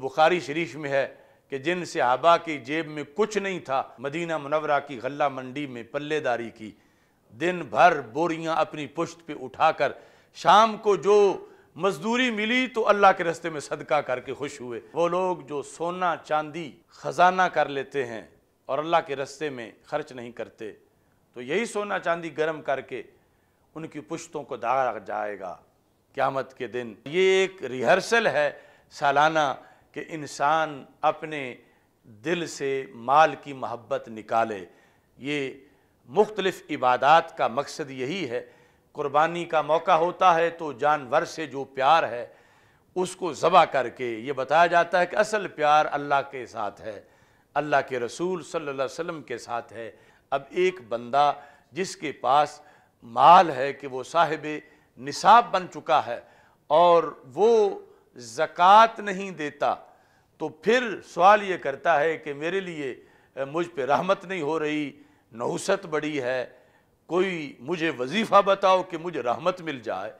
बुखारी शरीफ में है कि जिन सहाबा की जेब में कुछ नहीं था मदीना मुनवरा की गला मंडी में पल्लेदारी की दिन भर बोरियां अपनी पुश्त पे उठाकर शाम को जो मजदूरी मिली तो अल्लाह के रस्ते में सदका करके खुश हुए वो लोग जो सोना चांदी खजाना कर लेते हैं और अल्लाह के रस्ते में खर्च नहीं करते तो यही सोना चांदी गर्म करके उनकी पुश्तों को दागा जाएगा क्यामत के दिन ये एक रिहर्सल है सालाना कि इंसान अपने दिल से माल की महब्बत निकाले ये मुख्तलफ़ इबादत का मकसद यही है क़ुरबानी का मौका होता है तो जानवर से जो प्यार है उसको ज़बा करके ये बताया जाता है कि असल प्यार अल्लाह के साथ है अल्लाह के रसूल सल्लल्लाहु अलैहि वसल्लम के साथ है अब एक बंदा जिसके पास माल है कि वो साहिब निसाब बन चुका है और वो ज़क़़त नहीं देता तो फिर सवाल ये करता है कि मेरे लिए मुझ पर रहमत नहीं हो रही नहुसत बड़ी है कोई मुझे वजीफ़ा बताओ कि मुझे रहमत मिल जाए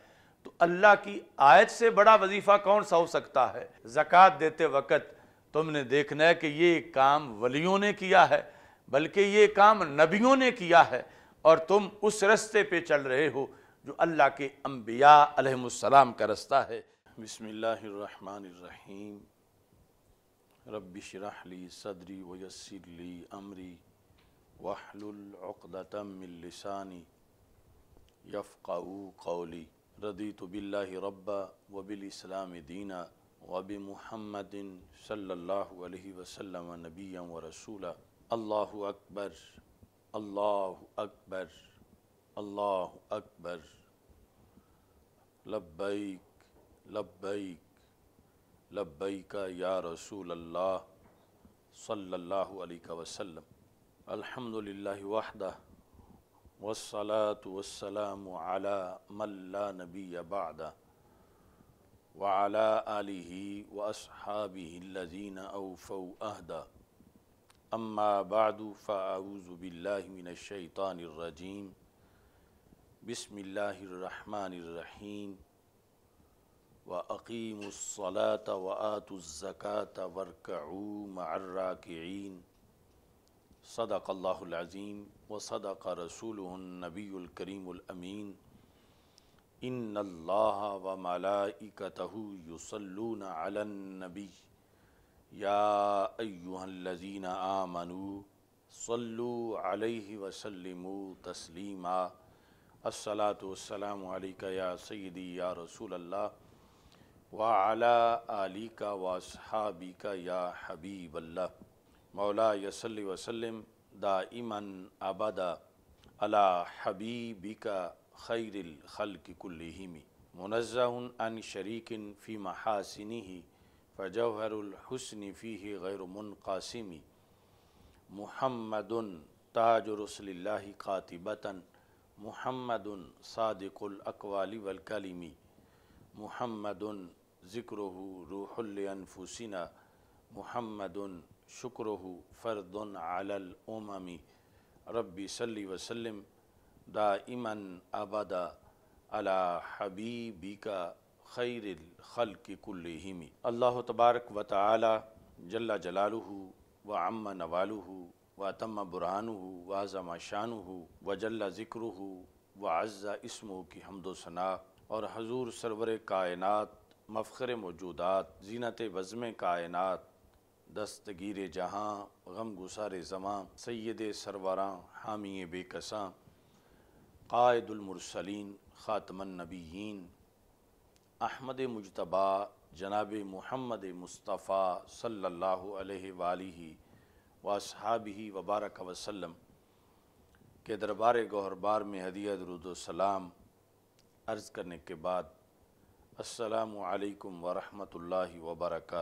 तो अल्लाह की आयत से बड़ा वजीफ़ा कौन सा हो सकता है ज़क़़त देते वक़्त तुमने देखना है कि ये काम वलियों ने किया है बल्कि ये काम नबियों ने किया है और तुम उस रस्ते पे चल रहे हो जो अल्लाह के अम्बिया का रास्ता है बसमीम रबशरहली सदरी वयसरली अमरी वाहलतमिलसानी यफ़ाऊ कौली रदी तबिल्ला रब्बा वबिलस्लाम दीना वब महमदिन सल्ला वसलम नबीम व रसूला अल्लाह अकबर अल्लाह अकबर अल्लाह अकबर लब्बैक लब्बैक लब्बैक या रसूल अल्लाह सल्लल्लाहु अलैहि वसल्लम अल्हम्दुलिल्लाह वहदा वस्सलातु वस्सलामु अला मल्ला नबी बादा व अला व अस्हाबिहि अल्लज़ीन अहदा अम्मा बादु फ़ाऊज़ु बिल्लाहि रहीम व अकीमसलात व आतज़क़ात वरकू मर्राकीन सदाक़ल्लाज़ीम व सदाक़ रसूलनबीकरीमीन इन अल्लाह व मलाइकतह युसल्लून अलनबी या अयुहल्लजीन आमनु सल्लु अलैहि वसल्लिम तस्लीमा अस्सलातु वस्सलामु अलैका या सय्यदी या रसूल अल्लाह वाला अली का वासहाबी का या हबीब अल्लाह मौला यसल्ल वसलम दा इमन आबादा अला हबीबी का खैरिल खल की कुल्लिमी मुनज़न अन शरीकिन फ़ी महासिनी ही फ़जहरुलहसन फ़ी गैर मुनकासिमी मुहम्मदन ताज रसल्ला कातिबतन मुहम्मदन सादिकुल अकवाली वलकलिमी मुहम्मदन ज़िक्र रूहलफुसिना महमद शुक्र फ़र्द आलमी रबी सली वसलम दा इमन अबदा अला हबीबी का खैर खल के अल्लाह तबारक व ताली जल्ला जलालू व अम्मा नवालू व तम बुरहानू व आज़म शानू व जल्ला ज़िक्र व अज़ा इसमो की हमदोसना और हजूर सरवर कायनत मफ़र मौजूदात जीनत वज़म कायनत दस्तगीर जहाँ गम गुसार जमां सैद सरवरा हामी बेकसा कायदुलमरसलिन ख़ातमनबीन अहमद मुजतबा जनाब महमद मुस्तफ़ा सल्ला वसहाबी वबारक वसलम के दरबार गहरबार में हदीत रुदोसलाम अर्ज़ करने के बाद असलकम वरहमल वबरक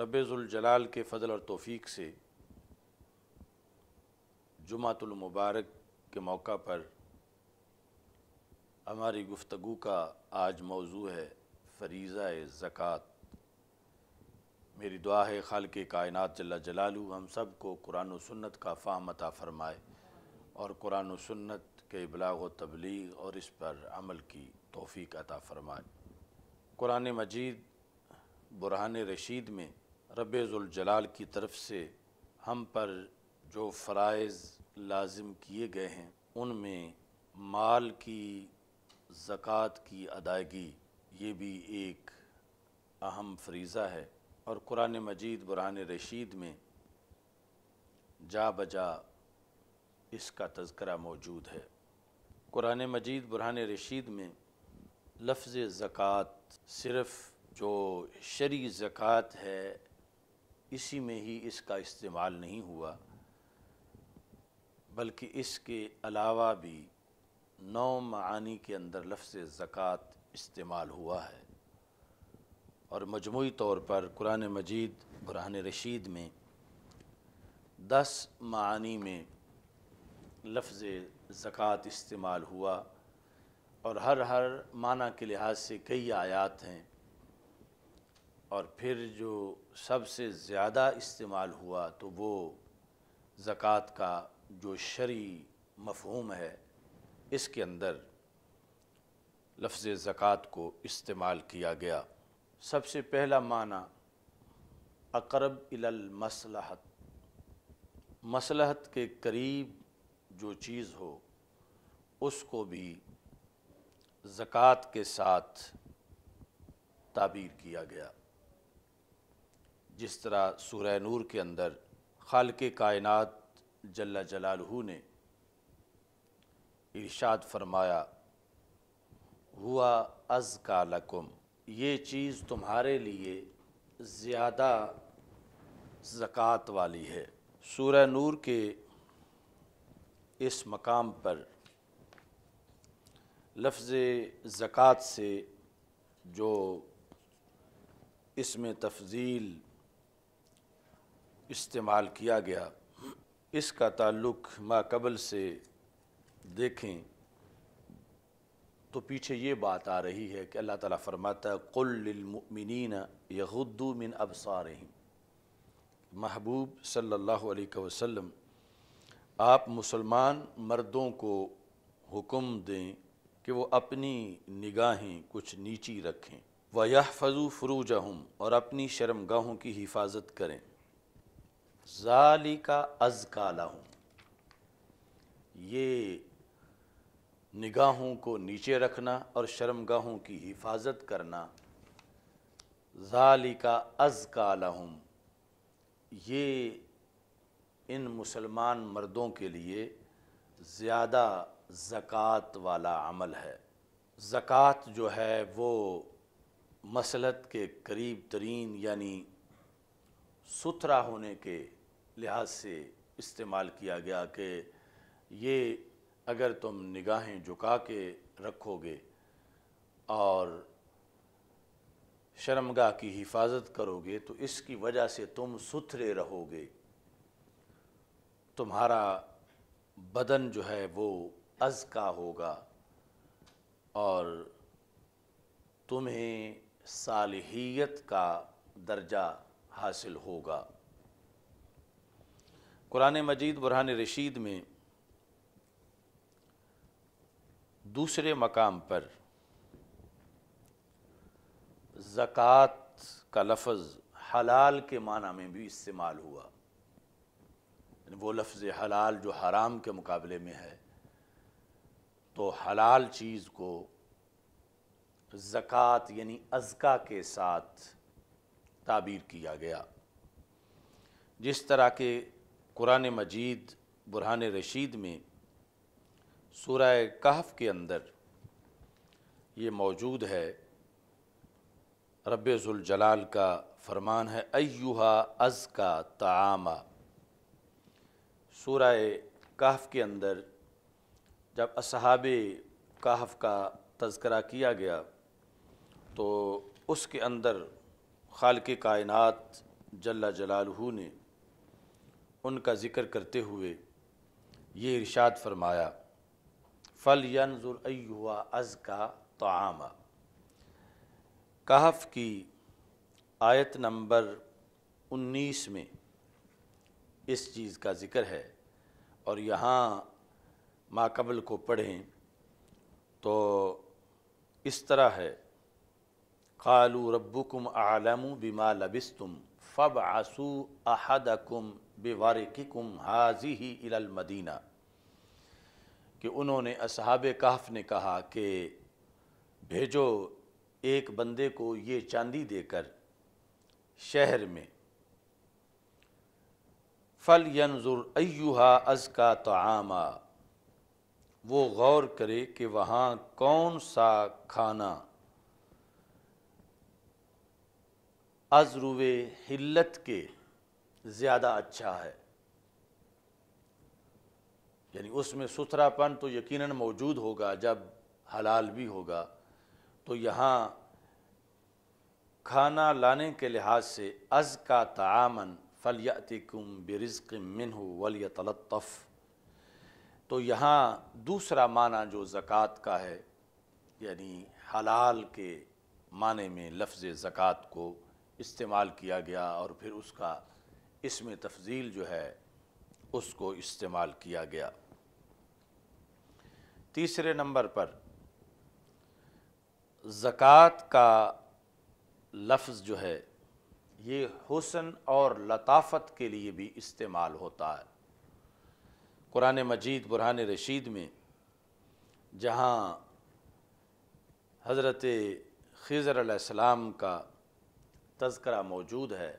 रबाल के फ़ल और तोफ़ी से मुबारक के मौका पर हमारी गुफ्तु का आज मौजू है फरीज़ा ज़क़़त मेरी दुआ है खाल के कायनत जल्ला जलालू हम सब को कुरान सन्नत का फ़ाहमता फ़रमाए और कुरान सन्नत के इबलाग व तबलीग और इस पर अमल की तोफ़ी अता फ़रमाए कुरान मजीद बुरहान रशीद में रबाल की तरफ से हम पर जो फ़रज़ लाजिम किए गए हैं उनमें माल की ज़क़़त की अदायगी ये भी एक अहम फरीज़ा है और कुरान मजीद बुरहान रशीद में जा बजा इसका तस्करा मौजूद है कुरान मजीद बुरहान रशीद में लफ्ज़ ज़क़़त सिर्फ़ जो शरी ज़क़़त है इसी में ही इसका इस्तेमाल नहीं हुआ बल्कि इसके अलावा भी नौ मानी के अंदर लफ्ज़ ज़क़़त इस्तेमाल हुआ है और मजमू तौर पर कुरान मजीद बुरहान रशीद में दस मानी में लफ्ज़ ज़क़़त इस्तेमाल हुआ और हर हर माना के लिहाज से कई आयात हैं और फिर जो सबसे ज़्यादा इस्तेमाल हुआ तो वो ज़क़़त का जो शरी मफहूम है इसके अंदर लफ्ज़ ज़क़़त को इस्तेमाल किया गया सबसे पहला माना अकरब मसलहत मसलहत के करीब जो चीज़ हो उसको भी ज़क़़त के साथ ताबीर किया गया जिस तरह सूर्य नूर के अंदर खाल के कायनत जल्ला जलालहू ने इर्शाद फरमाया हुआ अज का लकुम ये चीज़ तुम्हारे लिए ज़्यादा ज़क़़त वाली है सूर नूर के इस मकाम पर लफ्ज़ ज़क़़त से जो इसमें तफजील इस्तेमाल किया गया इसका ताल्लुक माकबल से देखें तो पीछे ये बात आ रही है कि अल्लाह ताला फरमाता है कुल्लिलमिन यहद्दू मिन अबसार महबूब सल्लल्लाहु अलैहि वसल्लम आप मुसलमान मर्दों को हुक्म दें कि वो अपनी निगाहें कुछ नीची रखें व यह फजू हम और अपनी शर्मगाहों की हिफाजत करें जाली का अज काला ये निगाहों को नीचे रखना और शर्मगाहों की हिफाजत करना जाली का अज काला ये इन मुसलमान मर्दों के लिए ज़्यादा ज़क़़त वाला अमल है ज़क़़त जो है वो मसलत के करीब तरीन यानी सुथरा होने के लिहाज से इस्तेमाल किया गया कि ये अगर तुम निगाहें झुका के रखोगे और शर्मगा की हिफाजत करोगे तो इसकी वजह से तुम सुथरे रहोगे तुम्हारा बदन जो है वो अज़ का होगा और तुम्हें सालहियत का दर्जा हासिल होगा कुरान मजीद बुरहान रशीद में दूसरे मकाम पर ज़क़़त का लफज़ हलाल के माना में भी इस्तेमाल हुआ वो लफ्ज़ हलाल जो हराम के मुकाबले में है तो हलाल चीज़ को ज़क़़त यानी अज़का के साथ ताबीर किया गया जिस तरह के कुरान मजीद बुरहान रशीद में सूरह कहफ के अंदर ये मौजूद है रबाल का फरमान है अयुहा अज़ का तामा सूरह कहफ के अंदर जब असहाब काहफ का तस्करा किया गया तो उसके अंदर खाल के कायनत जल्ला जलालहू ने उनका ज़िक्र करते हुए ये इरशाद फरमाया फ़ल हुआ अज़ का तो आमा कहफ की आयत नंबर उन्नीस में इस चीज़ का ज़िक्र है और यहाँ माकबल को पढ़ें तो इस तरह है कालू रब्बुकुम आलम बिमा लबिस्तुम फ़ब आसू अहदकुम कम हाजी ही इलमदीना कि उन्होंने असहाब कहफ ने कहा कि भेजो एक बंदे को ये चांदी देकर शहर में फल यनजुर अयुहा अज़ का तो वो गौर करे कि वहाँ कौन सा खाना अजरुब हिल्लत के ज़्यादा अच्छा है यानी उसमें सुथरापन तो यकीनन मौजूद होगा जब हलाल भी होगा तो यहाँ खाना लाने के लिहाज से अज़ का तामन फ़लियातिकुम बिरज़ मिन वलिय तलतफ़ तो यहाँ दूसरा माना जो ज़क़़त का है यानी हलाल के माने में लफ्ज़ ज़क़़त को इस्तेमाल किया गया और फिर उसका इसमें तफजील जो है उसको इस्तेमाल किया गया तीसरे नंबर पर ज़क़़त का लफ्ज़ जो है ये हुसन और लताफत के लिए भी इस्तेमाल होता है कुरान मजीद बुरहान रशीद में जहाँ हज़रत खज़र आसमाम का तस्करा मौजूद है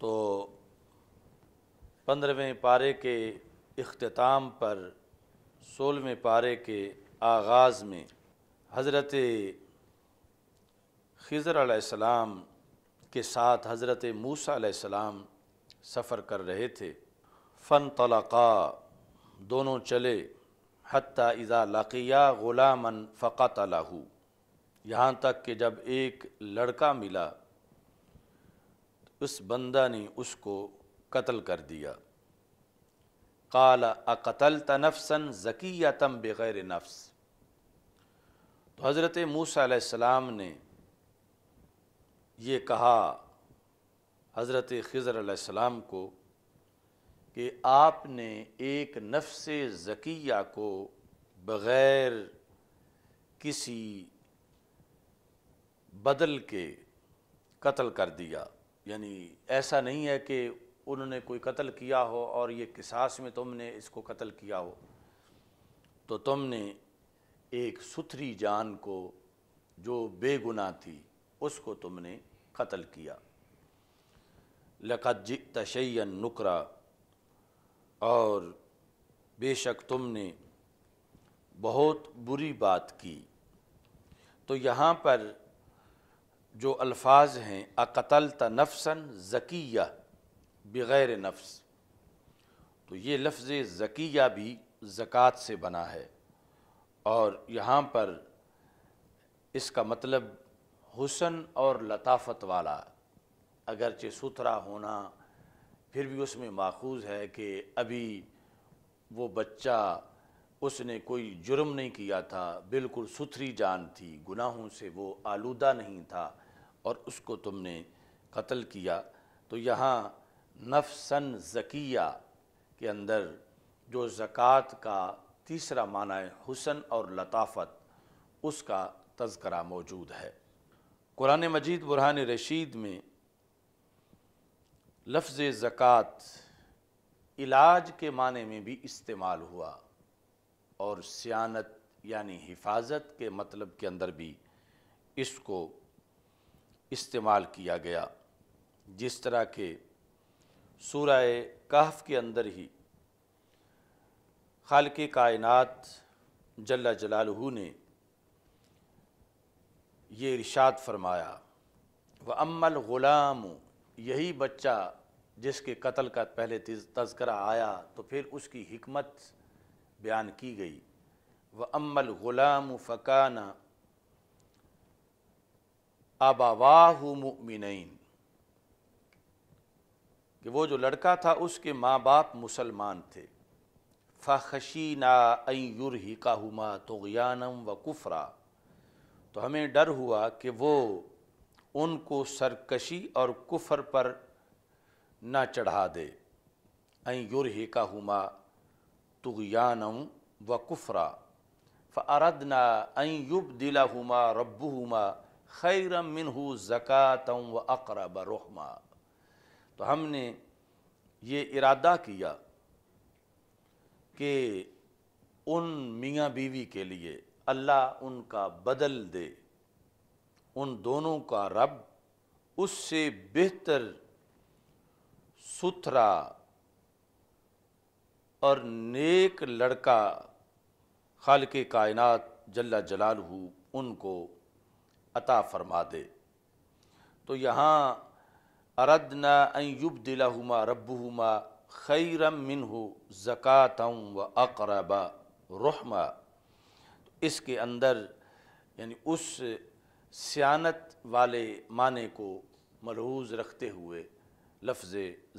तो पंद्रहवें पारे के अख्ताम पर सोलहवें पारे के आगाज़ में हज़रत खज़र आसमाम के साथ हज़रत मूसा सफ़र कर रहे थे फ़न तलाक़ा दोनों चले हती इज़ा लकिया ग़ुलामन फ़क़ा तलाहू यहाँ तक कि जब एक लड़का मिला उस बंदा ने उसको कत्ल कर दिया काला अकतल तनफसन ज़किया तम बग़ैर नफ्स तो हज़रत मूसम ने ये कहा हज़रत खज़र को कि आपने एक नफ्स ज़किया को बग़ैर किसी बदल के कत्ल कर दिया यानी ऐसा नहीं है कि उन्होंने कोई कत्ल किया हो और ये किसास में तुमने इसको कत्ल किया हो तो तुमने एक सुथरी जान को जो बेगुनाह थी उसको तुमने कत्ल किया लकत तशैन नुकरा और बेशक तुमने बहुत बुरी बात की तो यहाँ पर जो अल्फाज हैं अकतल त नफसन ज़किया बग़ैर नफ्स तो ये लफ्ज़ ज़किया भी ज़क़़त से बना है और यहाँ पर इसका मतलब हुसन और लताफत वाला अगरचे सुथरा होना फिर भी उसमें माखूज है कि अभी वो बच्चा उसने कोई जुर्म नहीं किया था बिल्कुल सुथरी जान थी गुनाहों से वो आलूदा नहीं था और उसको तुमने कत्ल किया तो यहाँ नफसन जकिया के अंदर जो ज़क़़त का तीसरा माना है हुसन और लताफत उसका तस्करा मौजूद है कुरान मजीद बुरहान रशीद में लफ्ज़ ज़क़़त इलाज के माने में भी इस्तेमाल हुआ और सियानत यानी हिफाजत के मतलब के अंदर भी इसको इस्तेमाल किया गया जिस तरह के सूरह कहफ के अंदर ही खाल के कायनत जल्ला जलालहू ने ये इरशाद फरमाया व अमल ग़ुलाम यही बच्चा जिसके कत्ल का पहले तस्करा आया तो फिर उसकी हमत बयान की गई व अमल ग़ुलाम फ़काना आबावाह मुमिन कि वो जो लड़का था उसके माँ बाप मुसलमान थे फ़खशीना अयुर ही काहुमा तोयानम व कुफरा तो हमें डर हुआ कि वो उनको सरकशी और कुफर पर ना चढ़ा दे अं युरहे का हुमा तुगयानम व कुफरा फ़रदना अं युब दिला हुमा रब्बू हुमा खैर हु ज़क़ातम व अकरब रहमा तो हमने ये इरादा किया कि उन मियाँ बीवी के लिए अल्लाह उनका बदल दे उन दोनों का रब उससे बेहतर सुथरा और नेक लड़का खाल के कायनत जल्ला जलाल उनको अता फरमा दे तो यहाँ अरदना हुमा दिलाहुमा हुमा खैरम मिन हो ज़क़़त व अकरबा रहमा इसके अंदर यानी उस सियानत वाले माने को मरहूज़ रखते हुए लफ्ज़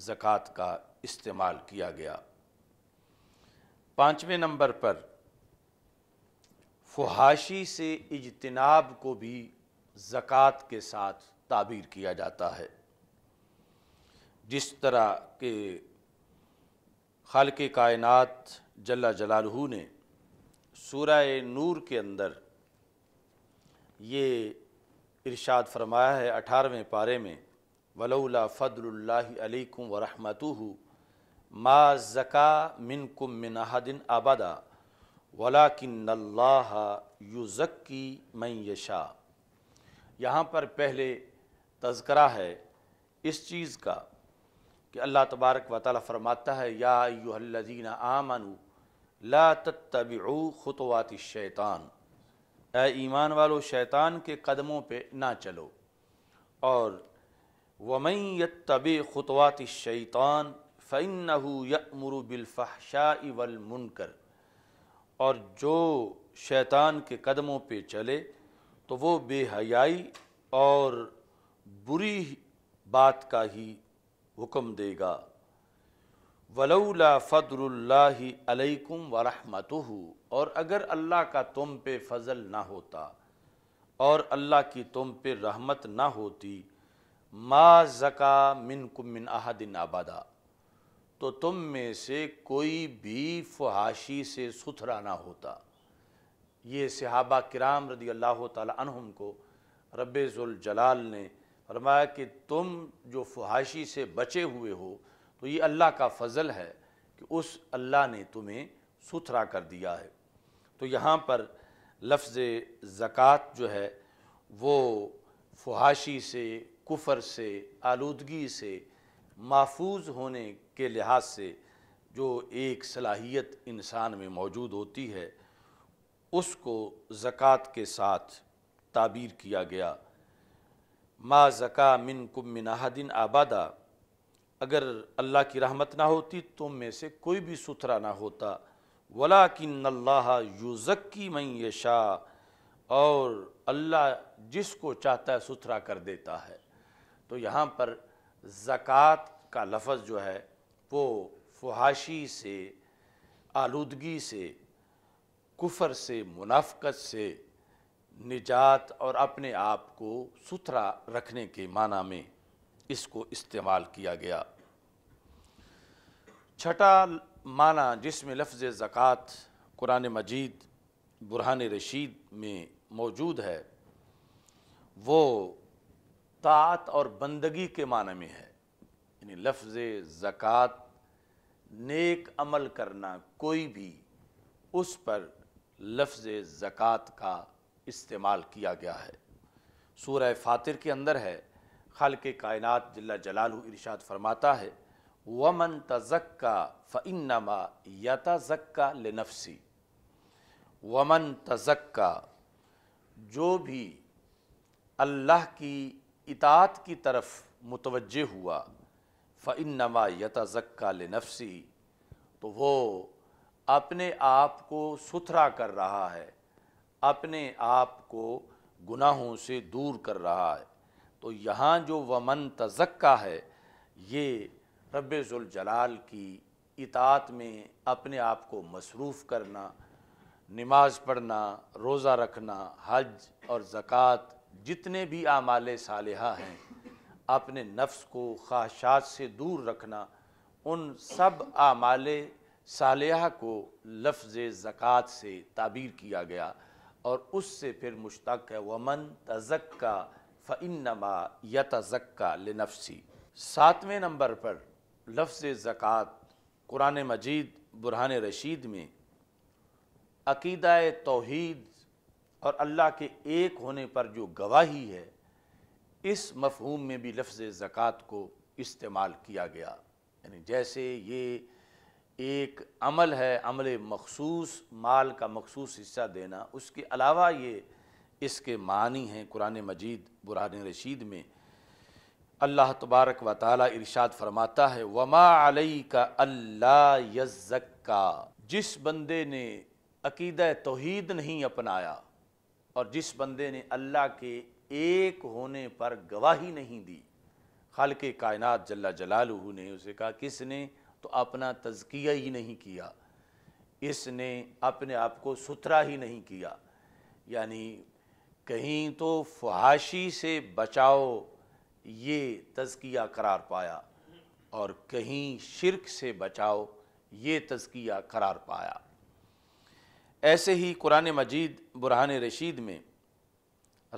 ज़क़़त का इस्तेमाल किया गया पाँचवें नंबर पर फुहाशी से इजतनाब को भी ज़क़़त के साथ ताबीर किया जाता है जिस तरह के खाल कायनत जल्ला जलालहू ने सूरह नूर के अंदर ये इरशाद फरमाया है अठारहवें पारे में वलौला फ़दल्लाकुम वरहमतु मा ज़का मिन कुम मिनदिन आबादा वला किन युज़क्की मन यशा यहाँ पर पहले तस्करा है इस चीज़ का कि अल्लाह तबारक व ताली फरमाता है या यूहल्लिन आमनु ला तब खुतवात शैतान ए ईमान वालो शैतान के कदमों पे ना चलो और वमई तब खुतवात शैतान फ़ैनहू यमर बिलफ़ाशा मुनकर और जो शैतान के कदमों पे चले तो वो बेहयाई और बुरी बात का ही हुक्म देगा वलौला फ़दरुल्ला अलैकुम वरहमत और अगर अल्लाह का तुम पे फ़ज़ल ना होता और अल्लाह की तुम पे रहमत ना होती मा ज़का मिन कुमिन अहदिन आबादा तो तुम में से कोई भी फुहाशी से सुथरा ना होता ये सहाबा किराम रदी अल्लाह तहम को रबाल ने फरमाया कि तुम जो फुहाशी से बचे हुए हो तो ये अल्लाह का फ़ज़ल है कि उस अल्लाह ने तुम्हें सुथरा कर दिया है तो यहाँ पर लफ्ज़ ज़क़़त जो है वो फहाशी से कुफर से आलूदगी से महफूज होने के लिहाज से जो एक सलाहियत इंसान में मौजूद होती है उसको ज़क़़त के साथ ताबीर किया गया माँ ज़क़ा मिन कुम मिन आबादा अगर अल्लाह की रहमत ना होती तो में से कोई भी सुथरा ना होता वला किन अल्लाह यूज़क्की मन ये और अल्लाह जिसको चाहता है सुथरा कर देता है तो यहाँ पर ज़क़़त का लफ्ज़ जो है वो फहाशी से आलूदगी से कुफर से मुनाफ़त से निजात और अपने आप को सुथरा रखने के माना में इसको इस्तेमाल किया गया छठा माना जिसमें लफ्ज़ ज़क़़त कुरान मजीद बुरहान रशीद में मौजूद है वो तात और बंदगी के माने में है यानी लफ्ज़ ज़क़़त नेक अमल करना कोई भी उस पर लफ्ज़ ज़क़़त का इस्तेमाल किया गया है सूरह फातिर के अंदर है खल के कायनत जिला जलाल इरशाद फरमाता है वमन तजक्का फ़िनमा यतजक्का लनफसी वमन तजक्का जो भी अल्लाह की इतात की तरफ मुतवज हुआ फ़िनमा यतजक्का लिनफसी तो वो अपने आप को सुथरा कर रहा है अपने आप को गुनाहों से दूर कर रहा है तो यहाँ जो वमन तजक्का है ये रबाल की इतात में अपने आप को मसरूफ़ करना नमाज पढ़ना रोज़ा रखना हज और ज़क़़त जितने भी आमाल सालहा हैं अपने नफ्स को ख्वाहिशात से दूर रखना उन सब आमाल सालहा को लफ्ज़ ज़क़़त से ताबीर किया गया और उससे फिर मुश्तक है वमन तजक का फ़नमा यतज़क्का लनफसी सातवें नंबर पर लफ्ज़ ज़क़़त कुरान मजीद बुरहान रशीद में अकीदा तोहद और अल्लाह के एक होने पर जो गवाही है इस मफहूम में भी लफ्ज़ ज़क़़त को इस्तेमाल किया गया यानी जैसे ये एक अमल है अमल मखसूस माल का मखसूस हिस्सा देना उसके अलावा ये इसके मानी हैं कुरान मजीद बुरान रशीद में अल्लाह तबारक व ताल इरशाद फरमाता है वमा अलई का अल्लाह यज़क्का जिस बंदे ने अकीद तोहद नहीं अपनाया और जिस बंदे ने अल्लाह के एक होने पर गवाही नहीं दी खाल के कायनत जल्ला जलालू ने उसे कहा किसने तो अपना तजकिया ही नहीं किया इसने अपने आप को सुथरा ही नहीं किया यानी कहीं तो फहाशी से बचाओ ये तजकिया करार पाया और कहीं शिरक से बचाओ ये तजकिया करार पाया ऐसे ही कुरान मजीद बुरहान रशीद में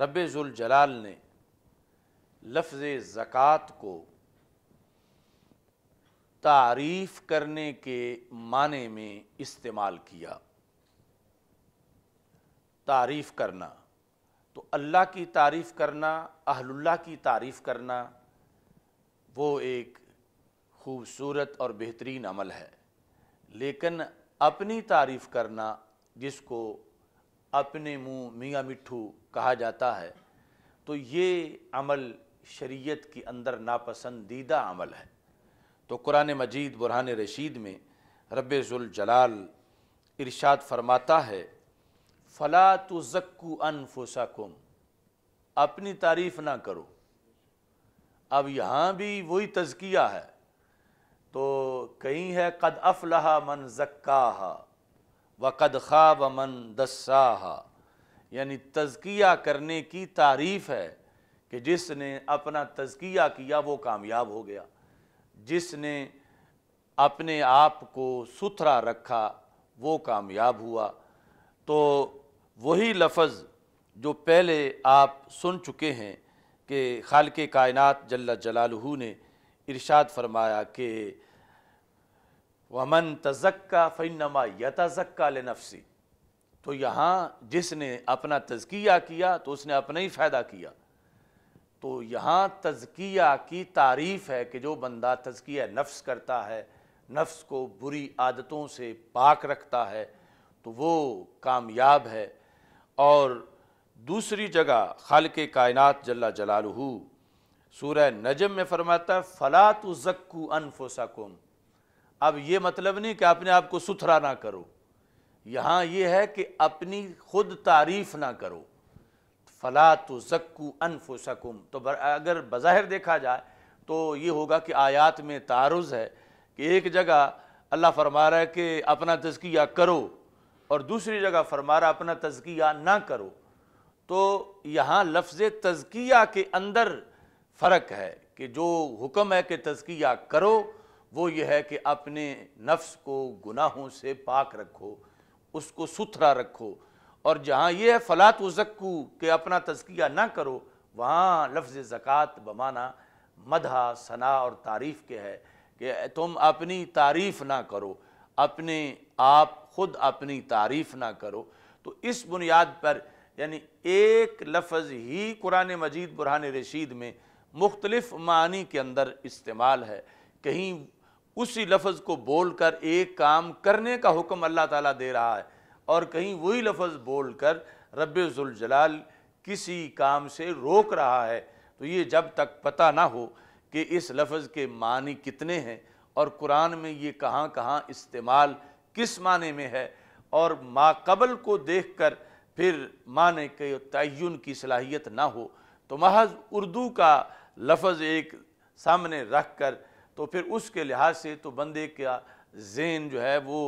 रब जलाल ने लफ्ज़ ज़क़़त को तारीफ़ करने के माने में इस्तेमाल किया तारीफ़ करना तो अल्लाह की तारीफ़ करना अहलुल्लाह की तारीफ़ करना वो एक खूबसूरत और बेहतरीन अमल है लेकिन अपनी तारीफ़ करना जिसको अपने मुंह मियाँ मिट्ठू कहा जाता है तो ये अमल शरीयत के अंदर नापसंदीदा अमल है तो कुरान मजीद बुरहान रशीद में रब्ज़ुलजलाल इरशाद फरमाता है फला तो जक्कू अनफुसकुम अपनी तारीफ ना करो अब यहाँ भी वही तजकिया है तो कहीं है कद अफला मन जक्का व कद ख़ाब मन दस्सा यानी तजकिया करने की तारीफ़ है कि जिसने अपना तजकिया किया वो कामयाब हो गया जिसने अपने आप को सुथरा रखा वो कामयाब हुआ तो वही लफज जो पहले आप सुन चुके हैं कि खाल के कायनत जल्ला जलालू ने इरशाद फरमाया कि वमन तजक्का का ले लनफसी तो यहाँ जिसने अपना तजकिया किया तो उसने अपना ही फ़ायदा किया तो यहाँ तजकिया की तारीफ़ है कि जो बंदा तजकिया नफ्स करता है नफ्स को बुरी आदतों से पाक रखता है तो वो कामयाब है और दूसरी जगह खाल के कायनत जल्ला जलालहू सूर्य नजम में फरमाता है फ़ला तो जक्कू अनफोसाकुम अब ये मतलब नहीं कि अपने आप को सुथरा ना करो यहाँ ये है कि अपनी खुद तारीफ ना करो फ़ला तो जक्कू अनफोसाकुम तो अगर बज़ाहिर देखा जाए तो ये होगा कि आयात में तारुज़ है कि एक जगह अल्लाह फरमा रहा है कि अपना तस्किया करो और दूसरी जगह फरमा रहा अपना तजकिया ना करो तो यहाँ लफ्ज़ तजकिया के अंदर फ़र्क है कि जो हुक्म है कि तजकिया करो वो ये है कि अपने नफ्स को गुनाहों से पाक रखो उसको सुथरा रखो और जहाँ ये है फ़लात वज़क्ू के अपना तजकिया ना करो वहाँ लफ्ज़ ज़क़़त बमाना मदहा सना और तारीफ़ के है कि तुम अपनी तारीफ़ ना करो अपने आप खुद अपनी तारीफ़ ना करो तो इस बुनियाद पर यानी एक लफ्ज़ ही कुरान मजीद बुरहान रशीद में मुख्तलफ़ मानी के अंदर इस्तेमाल है कहीं उसी लफ्ज़ को बोल कर एक काम करने का हुक्म अल्लाह ताला दे रहा है और कहीं वही लफ्ज़ बोल कर जलाल किसी काम से रोक रहा है तो ये जब तक पता ना हो कि इस लफज के मानी कितने हैं और कुरान में ये कहाँ कहाँ इस्तेमाल किस माने में है और माकबल को देख कर फिर माने के तयन की सलाहियत ना हो तो महज उर्दू का लफ्ज़ एक सामने रख कर तो फिर उसके लिहाज से तो बंदे का जेन जो है वो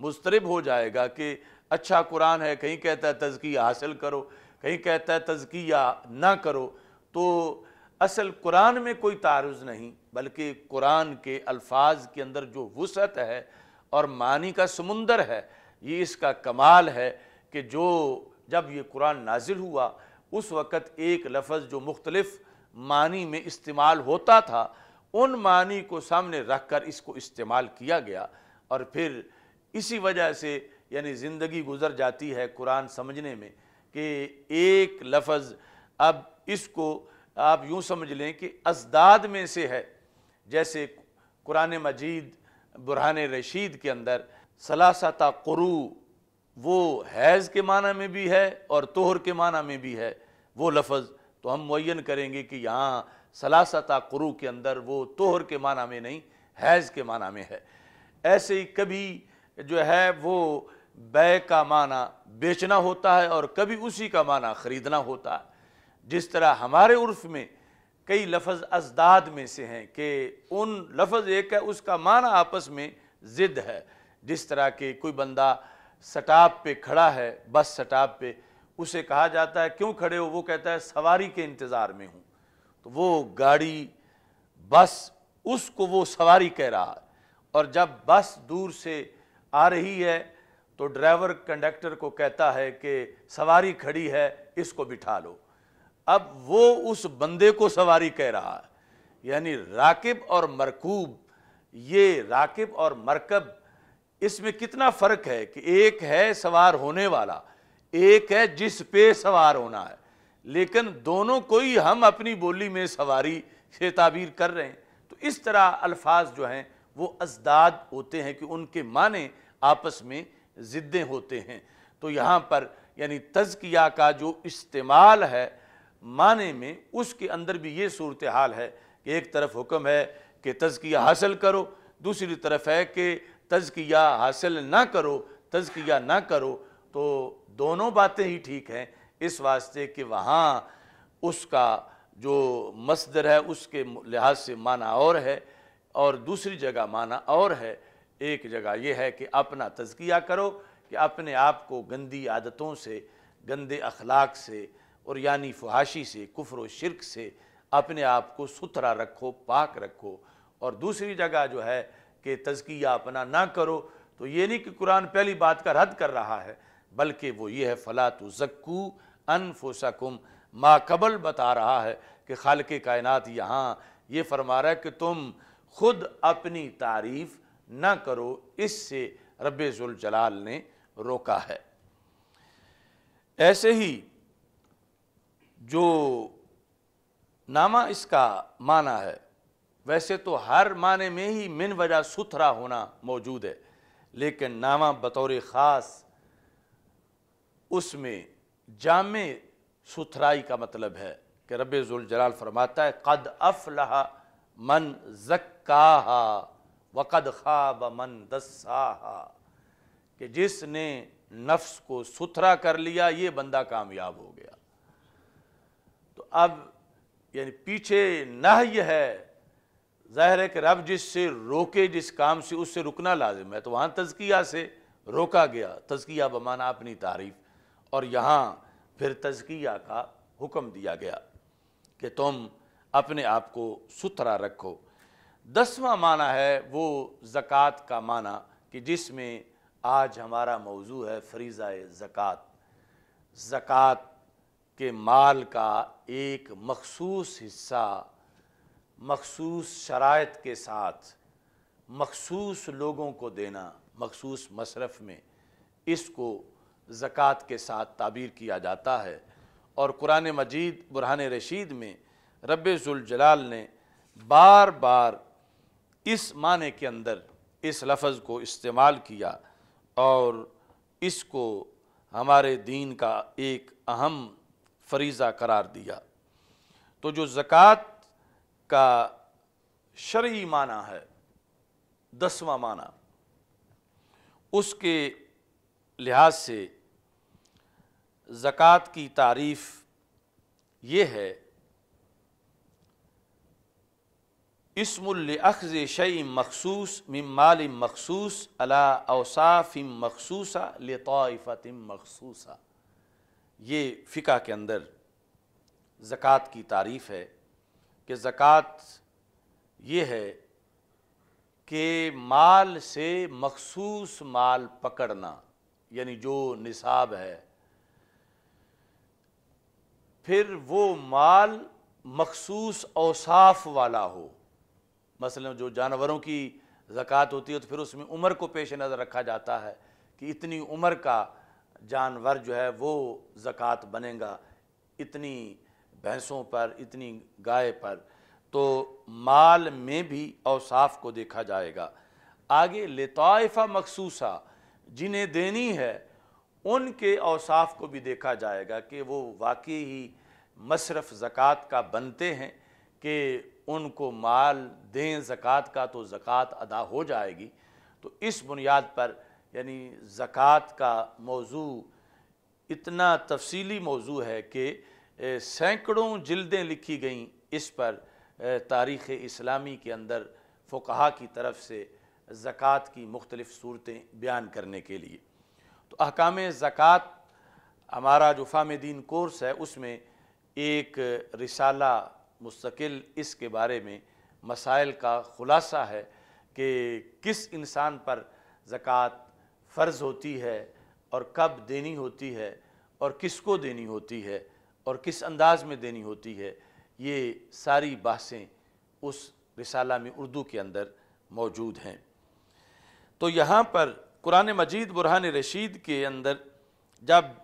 मुस्तरब हो जाएगा कि अच्छा कुरान है कहीं कहता है तजकिया हासिल करो कहीं कहता है तजकिया ना करो तो असल कुरान में कोई तारुज़ नहीं बल्कि कुरान के अल्फाज के अंदर जो वसत है और मानी का समुंदर है ये इसका कमाल है कि जो जब ये कुरान नाजिल हुआ उस वक़्त एक लफ्ज़ जो मुख्तलफ़ मानी में इस्तेमाल होता था उन मानी को सामने रख कर इसको इस्तेमाल किया गया और फिर इसी वजह से यानी ज़िंदगी गुजर जाती है कुरान समझने में कि एक लफ्ज़ अब इसको आप यूँ समझ लें कि असदाद में से है जैसे कुरान मजीद बुरहान रशीद के अंदर सलासता क़ुरू वो हैज़ के माना में भी है और तोहर के माना में भी है वो लफज तो हम मुन करेंगे कि यहाँ सलासता क़ुरू के अंदर वो तोहर के माना में नहीं हैज़ के माना में है ऐसे ही कभी जो है वो बै का माना बेचना होता है और कभी उसी का माना ख़रीदना होता है जिस तरह हमारे उर्फ में कई लफज अजदाद में से हैं कि उन लफज़ एक है उसका माना आपस में ज़िद है जिस तरह के कोई बंदा सटाप पे खड़ा है बस सटाप पे उसे कहा जाता है क्यों खड़े हो वो कहता है सवारी के इंतज़ार में हूँ तो वो गाड़ी बस उसको वो सवारी कह रहा है और जब बस दूर से आ रही है तो ड्राइवर कंडक्टर को कहता है कि सवारी खड़ी है इसको बिठा लो अब वो उस बंदे को सवारी कह रहा है यानी राकिब और मरकूब ये राकिब और मरकब इसमें कितना फ़र्क है कि एक है सवार होने वाला एक है जिस पे सवार होना है लेकिन दोनों को ही हम अपनी बोली में सवारी से ताबीर कर रहे हैं तो इस तरह अल्फाज जो हैं वो अजदाद होते हैं कि उनके माने आपस में ज़िद्दें होते हैं तो यहाँ पर यानी तजकिया का जो इस्तेमाल है माने में उसके अंदर भी ये सूरत हाल है कि एक तरफ हुक्म है कि तजकिया हासिल करो दूसरी तरफ है कि तजकिया हासिल ना करो तजकिया ना करो तो दोनों बातें ही ठीक हैं इस वास्ते कि वहाँ उसका जो मसदर है उसके लिहाज से माना और है और दूसरी जगह माना और है एक जगह यह है कि अपना तजकिया करो कि अपने आप को गंदी आदतों से गंदे अखलाक से और यानी फुहाशी से कुफर व शिरक से अपने आप को सुथरा रखो पाक रखो और दूसरी जगह जो है कि तजकिया अपना ना करो तो ये नहीं कि कुरान पहली बात का रद्द कर रहा है बल्कि वो ये है फ़ला तो जक्कू अनफोसकुम माकबल बता रहा है कि खाल के कायनत यहाँ ये फरमा रहा है कि तुम खुद अपनी तारीफ़ ना करो इससे रबल जलाल ने रोका है ऐसे ही जो नामा इसका माना है वैसे तो हर माने में ही मिन वजह सुथरा होना मौजूद है लेकिन नामा बतौर ख़ास उसमें जाम सुथराई का मतलब है कि रबाल फरमाता है कद अफलह मन जक्का वक़द ख़ाब मन दस्सा कि जिसने नफ्स को सुथरा कर लिया ये बंदा कामयाब हो गया अब यानी पीछे यह है ज़ाहिर है कि रब जिससे रोके जिस काम से उससे रुकना लाजिम है तो वहाँ तजकिया से रोका गया तजकिया बमाना अपनी तारीफ और यहाँ फिर तजकिया का हुक्म दिया गया कि तुम अपने आप को सुथरा रखो दसवा माना है वो ज़क़़त का माना कि जिसमें आज हमारा मौजू है फरीज़ा ज़क़़त ज़क़़त के माल का एक मखसूस हिस्सा मखसूस शराइत के साथ मखसूस लोगों को देना मखसूस मशरफ में इसको ज़क़़त के साथ ताबीर किया जाता है और कुरान मजीद बुरहान रशीद में रबाल ने बार बार इस माने के अंदर इस लफज़ को इस्तेमाल किया और इसको हमारे दीन का एक अहम फरीज़ा करार दिया तो जो ज़क़़त का शर्य माना है दसवा माना उसके लिहाज से ज़क़़त की तारीफ़ ये है इसमुल अखज़ शई मखसूस मिमाल मखसूस अला अवसाफ़ मखसूसा लताफ़त मखसूसा ये फ़िका के अंदर ज़क़़त की तारीफ़ है कि ज़क़़त ये है कि माल से मखसूस माल पकड़ना यानी जो निसाब है फिर वो माल मखसूस औसाफ वाला हो मसल जो जानवरों की ज़क़़त होती है तो फिर उसमें उम्र को पेश नज़र रखा जाता है कि इतनी उम्र का जानवर जो है वो ज़क़़त बनेगा इतनी भैंसों पर इतनी गाय पर तो माल में भी औसाफ को देखा जाएगा आगे लताइफ़ा मखसूसा जिन्हें देनी है उनके औसाफ को भी देखा जाएगा कि वो वाकई ही मशरफ ज़क़़त का बनते हैं कि उनको माल दें ज़क़़त का तो ज़क़़त अदा हो जाएगी तो इस बुनियाद पर यानी ज़क़़त का मौजू इतना तफसीली मौजू है कि सैकड़ों जल्दें लिखी गईं इस पर तारीख़ इस्लामी के अंदर फ़ुकहा की तरफ से ज़क़़त की मुख्तलिफ़ सूरतें बयान करने के लिए तो अहकाम ज़क़़त हमारा जो फ़ाम दीन कोर्स है उसमें एक रिसाला मुस्तकिल इसके बारे में मसाइल का ख़ुलासा है कि किस इंसान पर ज़क़़त फ़र्ज़ होती है और कब देनी होती है और किसको देनी होती है और किस अंदाज़ में देनी होती है ये सारी बातें उस रिसाला में उर्दू के अंदर मौजूद हैं तो यहाँ पर कुरान मजीद बुरहान रशीद के अंदर जब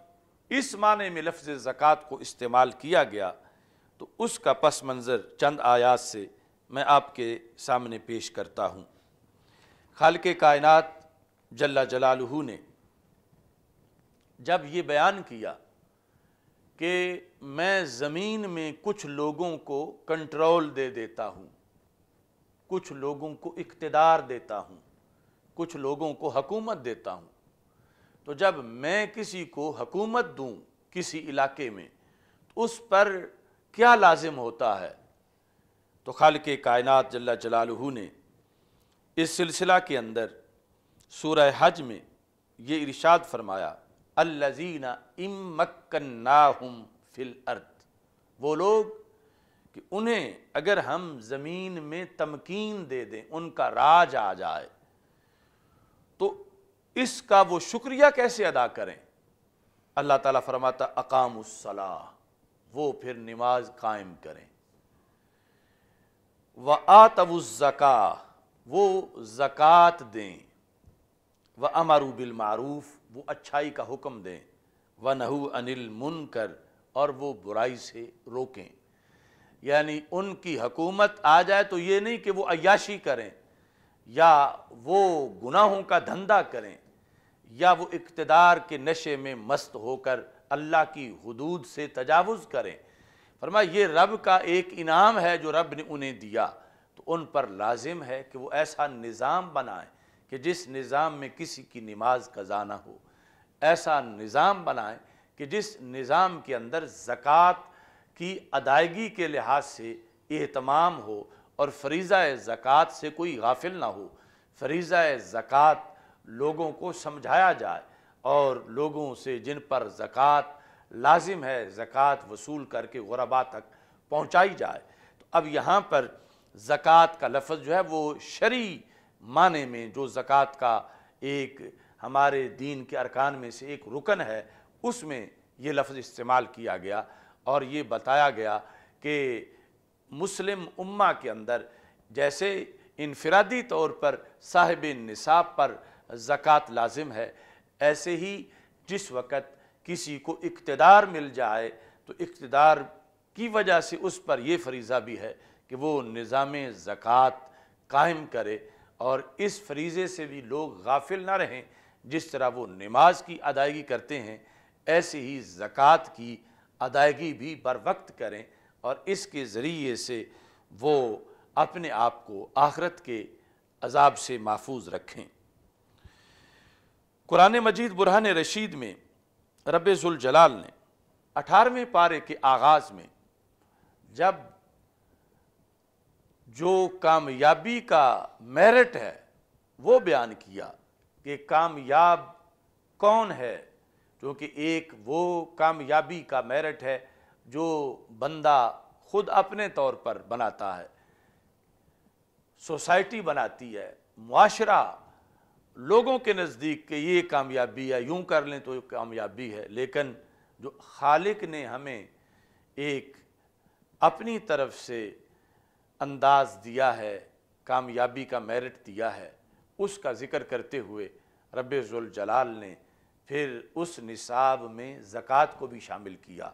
इस माने में लफ्ज़ ज़क़़ात को इस्तेमाल किया गया तो उसका पस मंज़र चंद आयात से मैं आपके सामने पेश करता हूँ खाल के कायनत जल्ला जलालहू ने जब ये बयान किया कि मैं ज़मीन में कुछ लोगों को कंट्रोल दे देता हूँ कुछ लोगों को इकतदार देता हूँ कुछ लोगों को हकूमत देता हूँ तो जब मैं किसी को हकूमत दूँ किसी इलाके में तो उस पर क्या लाजिम होता है तो खाल के कायनत जल्ला जलालहू ने इस सिलसिला के अंदर सूर हज में ये इरशाद फरमाया अल्लजीना इम फिल अर्थ वो लोग कि उन्हें अगर हम ज़मीन में तमकीन दे दें उनका राज आ जाए तो इसका वो शुक्रिया कैसे अदा करें अल्लाह ताला फरमाता अकामसला वो फिर नमाज कायम करें व आतवज़ा वो ज़क़़त दें व अमारू बिलमारूफ़ वो अच्छाई का हुक्म दें व नहू अनिल मुन कर और वो बुराई से रोकें यानी उनकी हकूमत आ जाए तो ये नहीं कि वो अयाशी करें या वो गुनाहों का धंधा करें या वो इकतदार के नशे में मस्त होकर अल्लाह की हदूद से तजावज़ करें फरमा ये रब का एक इनाम है जो रब ने उन्हें दिया तो उन पर लाजिम है कि वो ऐसा निज़ाम बनाएं कि जिस निज़ाम में किसी की नमाज कज़ा ना हो ऐसा निज़ाम बनाएं कि जिस निज़ाम के अंदर ज़क़़त की अदायगी के लिहाज से एहतमाम हो और फरीज़ा ज़क़़त से कोई गाफिल ना हो फरीज़ा ज़क़़त लोगों को समझाया जाए और लोगों से जिन पर ज़क़़त लाजिम है ज़क़़त वसूल करके गुरबा तक पहुँचाई जाए तो अब यहाँ पर ज़क़़त का लफ्ज़ जो है वो शरी माने में जो ज़क़़त का एक हमारे दीन के अरकान में से एक रुकन है उसमें ये लफ्ज़ इस्तेमाल किया गया और ये बताया गया कि मुस्लिम उम्मा के अंदर जैसे इनफरादी तौर पर साहिब निसाब पर ज़क़़त लाजिम है ऐसे ही जिस वक़्त किसी को इकतदार मिल जाए तो इकतदार की वजह से उस पर यह फरीज़ा भी है कि वो निज़ाम ज़क़़त कायम करे और इस फरीज़े से भी लोग गाफिल ना रहें जिस तरह वो नमाज की अदायगी करते हैं ऐसे ही ज़क़़त की अदायगी भी बर वक्त करें और इसके ज़रिए से वो अपने आप को आखरत के अजाब से महफूज रखें कुरान मजीद बुरहान रशीद में रब जलाल ने अठारहवें पारे के आगाज़ में जब जो कामयाबी का मेरिट है वो बयान किया कि कामयाब कौन है क्योंकि एक वो कामयाबी का मेरिट है जो बंदा खुद अपने तौर पर बनाता है सोसाइटी बनाती है माशरा लोगों के नज़दीक के ये कामयाबी है यूं कर लें तो कामयाबी है लेकिन जो खालिक ने हमें एक अपनी तरफ से अंदाज दिया है कामयाबी का मेरिट दिया है उसका ज़िक्र करते हुए रबाल ने फिर उस निसाब में ज़क़़त को भी शामिल किया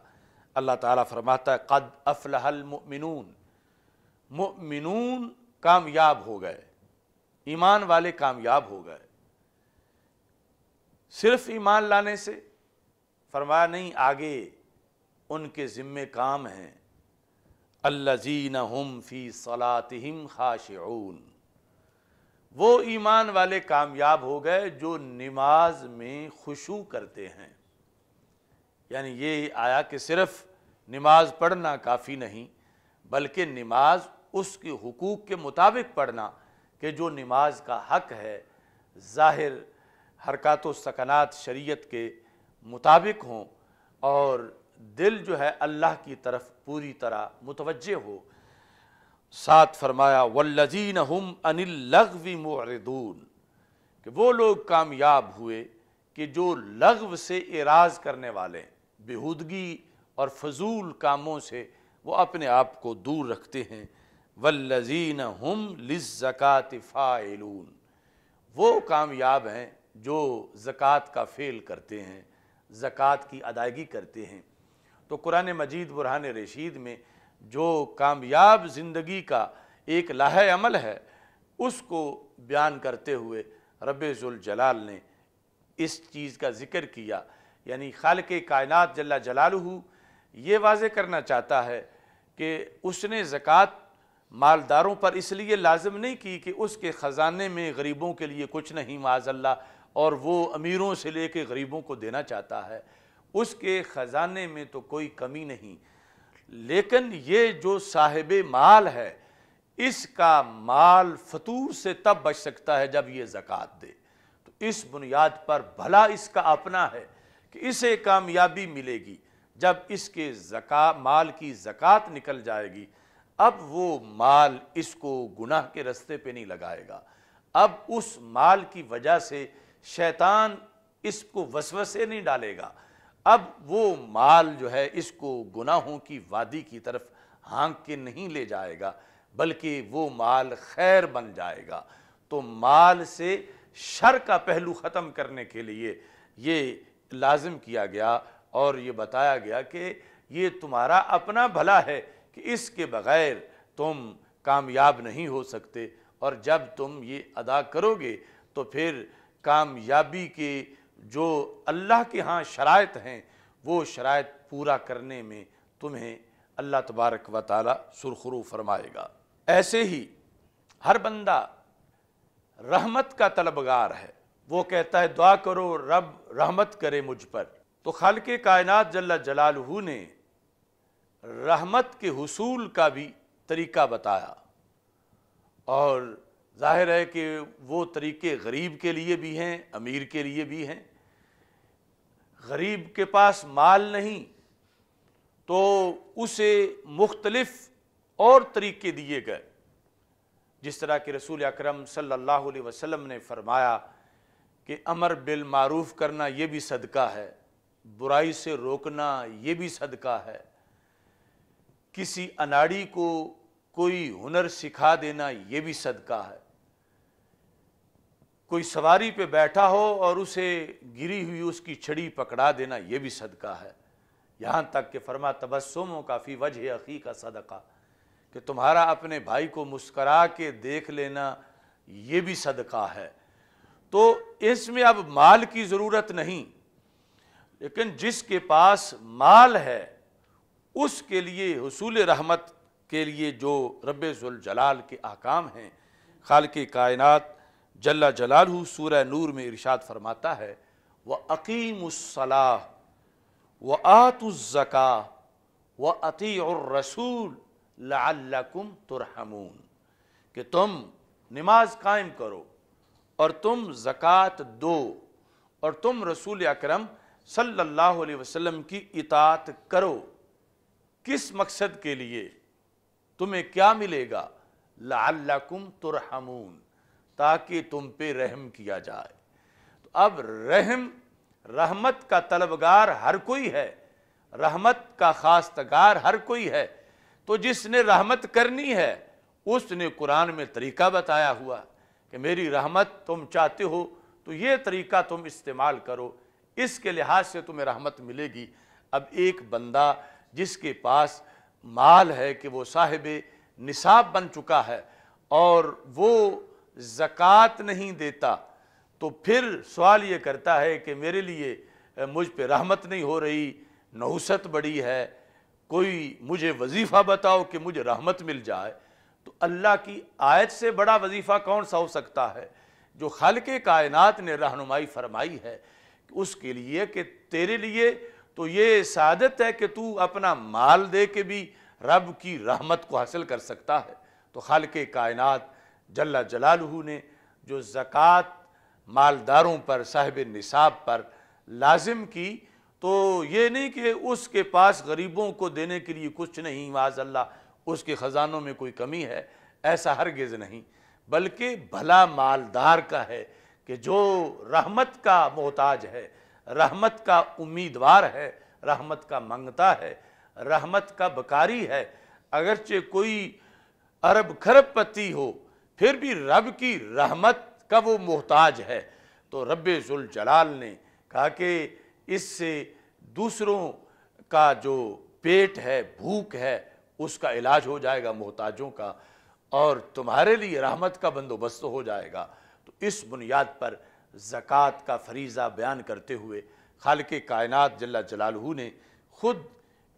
अल्लाह ताला फरमाता है कद अफलहल मुमिनून मुमिनून कामयाब हो गए ईमान वाले कामयाब हो गए सिर्फ ईमान लाने से फरमाया नहीं आगे उनके ज़िम्मे काम हैं अल्लाजीन हम फ़ी सलातम खाशन वो ईमान वाले कामयाब हो गए जो नमाज में खुशू करते हैं यानी ये आया कि सिर्फ नमाज पढ़ना काफ़ी नहीं बल्कि नमाज उसके हकूक़ के मुताबिक पढ़ना कि जो नमाज का हक है ज़ाहिर हरकत सकनात शरीयत के मुताबिक हों और दिल जो है अल्लाह की तरफ पूरी तरह मुतवज हो साथ फरमाया वल्लजीन हम अनिल लगवी कि वो लोग कामयाब हुए कि जो लगव से इराज करने वाले बेहूदगी और फजूल कामों से वो अपने आप को दूर रखते हैं वल्लजीन हम लिज़क़ात फ़ाइलून वो कामयाब हैं जो ज़क़़त का फ़ेल करते हैं ज़क़ात की अदायगी करते हैं तो कुरान मजीद बुरहान रशीद में जो कामयाब ज़िंदगी का एक लाह अमल है उसको बयान करते हुए रबाल ने इस चीज़ का ज़िक्र किया यानी खाल के कायनत जल्ला जलालहू ये वाज करना चाहता है कि उसने ज़क़़त मालदारों पर इसलिए लाजम नहीं की कि उसके ख़जाने में गरीबों के लिए कुछ नहीं माजल्ला और वो अमीरों से ले कर गरीबों को देना चाहता है उसके ख़जाने में तो कोई कमी नहीं लेकिन ये जो साहिब माल है इसका माल फतूर से तब बच सकता है जब ये ज़क़़त दे तो इस बुनियाद पर भला इसका अपना है कि इसे कामयाबी मिलेगी जब इसके जका माल की ज़क़़त निकल जाएगी अब वो माल इसको गुनाह के रस्ते पे नहीं लगाएगा अब उस माल की वजह से शैतान इसको वसवसे नहीं डालेगा अब वो माल जो है इसको गुनाहों की वादी की तरफ हाँक के नहीं ले जाएगा बल्कि वो माल खैर बन जाएगा तो माल से शर का पहलू ख़त्म करने के लिए ये लाजम किया गया और ये बताया गया कि ये तुम्हारा अपना भला है कि इसके बग़ैर तुम कामयाब नहीं हो सकते और जब तुम ये अदा करोगे तो फिर कामयाबी के जो अल्लाह के यहाँ शरात हैं वो शरात पूरा करने में तुम्हें अल्लाह तबारक व ताली सुरखरू फरमाएगा ऐसे ही हर बंदा रहमत का तलबगार है वो कहता है दुआ करो रब रहमत करे मुझ पर तो खल के कायनत जल्ला जलालहू ने रहमत के हसूल का भी तरीका बताया और जाहिर है कि वो तरीके गरीब के लिए भी हैं अमीर के लिए भी हैं गरीब के पास माल नहीं तो उसे मुख्तलफ और तरीके दिए गए जिस तरह के रसूल अकरम सल्लल्लाहु अलैहि वसल्लम ने फरमाया कि अमर बिल मारूफ करना ये भी सदका है बुराई से रोकना ये भी सदका है किसी अनाड़ी को कोई हुनर सिखा देना ये भी सदका है कोई सवारी पे बैठा हो और उसे गिरी हुई उसकी छड़ी पकड़ा देना यह भी सदका है यहाँ तक कि फरमा तबस्सुम काफ़ी वजह अखी का सदका कि तुम्हारा अपने भाई को मुस्करा के देख लेना ये भी सदका है तो इसमें अब माल की ज़रूरत नहीं लेकिन जिसके पास माल है उसके लिए हसूल रहमत के लिए जो जलाल के आकाम हैं खाल के कायनत जल्ला जलालू सूर नूर में इरशाद फरमाता है व अकीमसला व आतुज़का व अती और रसूल लाकुम तुरहमून कि तुम नमाज कायम करो और तुम जक़ात दो और तुम रसूल अक्रम सल्लल्लाहु अलैहि वसल्लम की इतात करो किस मकसद के लिए तुम्हें क्या मिलेगा लाकुम तुरहमून ताकि तुम पे रहम किया जाए तो अब रहम रहमत का तलबगार हर कोई है रहमत का खास्तगार हर कोई है तो जिसने रहमत करनी है उसने कुरान में तरीका बताया हुआ कि मेरी रहमत तुम चाहते हो तो ये तरीका तुम इस्तेमाल करो इसके लिहाज से तुम्हें रहमत मिलेगी अब एक बंदा जिसके पास माल है कि वो साहिब निसाब बन चुका है और वो ज़क़़त नहीं देता तो फिर सवाल ये करता है कि मेरे लिए मुझ पर रहमत नहीं हो रही नहुसत बड़ी है कोई मुझे वजीफ़ा बताओ कि मुझे रहमत मिल जाए तो अल्लाह की आयत से बड़ा वजीफ़ा कौन सा हो सकता है जो खल के कायनात ने रहनुमाई फरमाई है उसके लिए कि तेरे लिए तो ये सादत है कि तू अपना माल दे के भी रब की रहमत को हासिल कर सकता है तो खल के कायनात जल्ला जलालहू ने जो ज़क़़त मालदारों पर साहिब निसाब पर लाजिम की तो ये नहीं कि उसके पास गरीबों को देने के लिए कुछ नहीं वाजल्ला उसके ख़जानों में कोई कमी है ऐसा हरगिज़ नहीं बल्कि भला मालदार का है कि जो रहमत का मोहताज है रहमत का उम्मीदवार है रहमत का मंगता है रहमत का बकारी है अगरचे कोई अरब खरब पति हो फिर भी रब की रहमत का वो मोहताज है तो रब जलाल ने कहा कि इससे दूसरों का जो पेट है भूख है उसका इलाज हो जाएगा मोहताजों का और तुम्हारे लिए रहमत का बंदोबस्त हो जाएगा तो इस बुनियाद पर ज़क़़त का फरीज़ा बयान करते हुए खाल के कायनत जल्ला जलालहू ने ख़ुद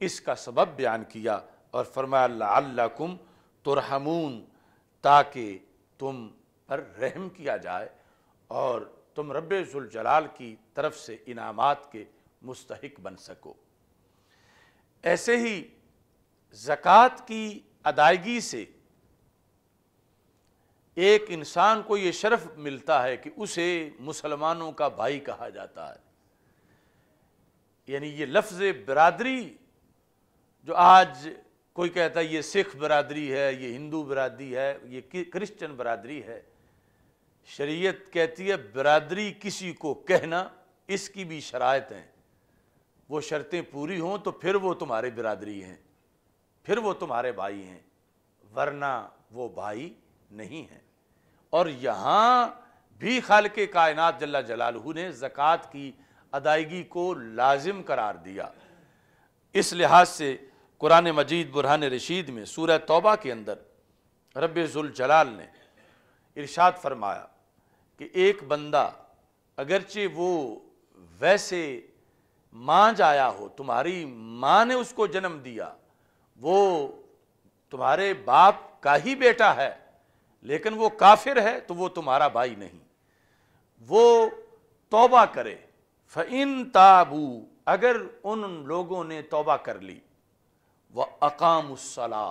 इसका सबब बयान किया और फरमाया अल्लाकुम तुरहमून ताकि तुम पर रहम किया जाए और तुम रबाल की तरफ से इनामात के मुस्तक बन सको ऐसे ही ज़क़़त की अदायगी से एक इंसान को ये शरफ मिलता है कि उसे मुसलमानों का भाई कहा जाता है यानी ये लफ्ज़ बरदरी जो आज कोई कहता है ये सिख बरदरी है ये हिंदू बरदरी है ये क्रिश्चन बरदरी है शरीयत कहती है बरदरी किसी को कहना इसकी भी शरात हैं वो शर्तें पूरी हों तो फिर वो तुम्हारे बिरादरी हैं फिर वो तुम्हारे भाई हैं वरना वो भाई नहीं हैं और यहाँ भी खाल के कायनात जल्ला जलालहू ने ज़क़़त की अदायगी को लाजिम करार दिया इस लिहाज से कुरान मजीद बुरहान रशीद में सूर तोबा के अंदर रब जलाल ने इरशाद फरमाया कि एक बंदा अगरचे वो वैसे माँ जाया हो तुम्हारी माँ ने उसको जन्म दिया वो तुम्हारे बाप का ही बेटा है लेकिन वो काफिर है तो वो तुम्हारा भाई नहीं वो तोबा करे इन ताबू अगर उन लोगों ने तोबा कर ली व अकामसला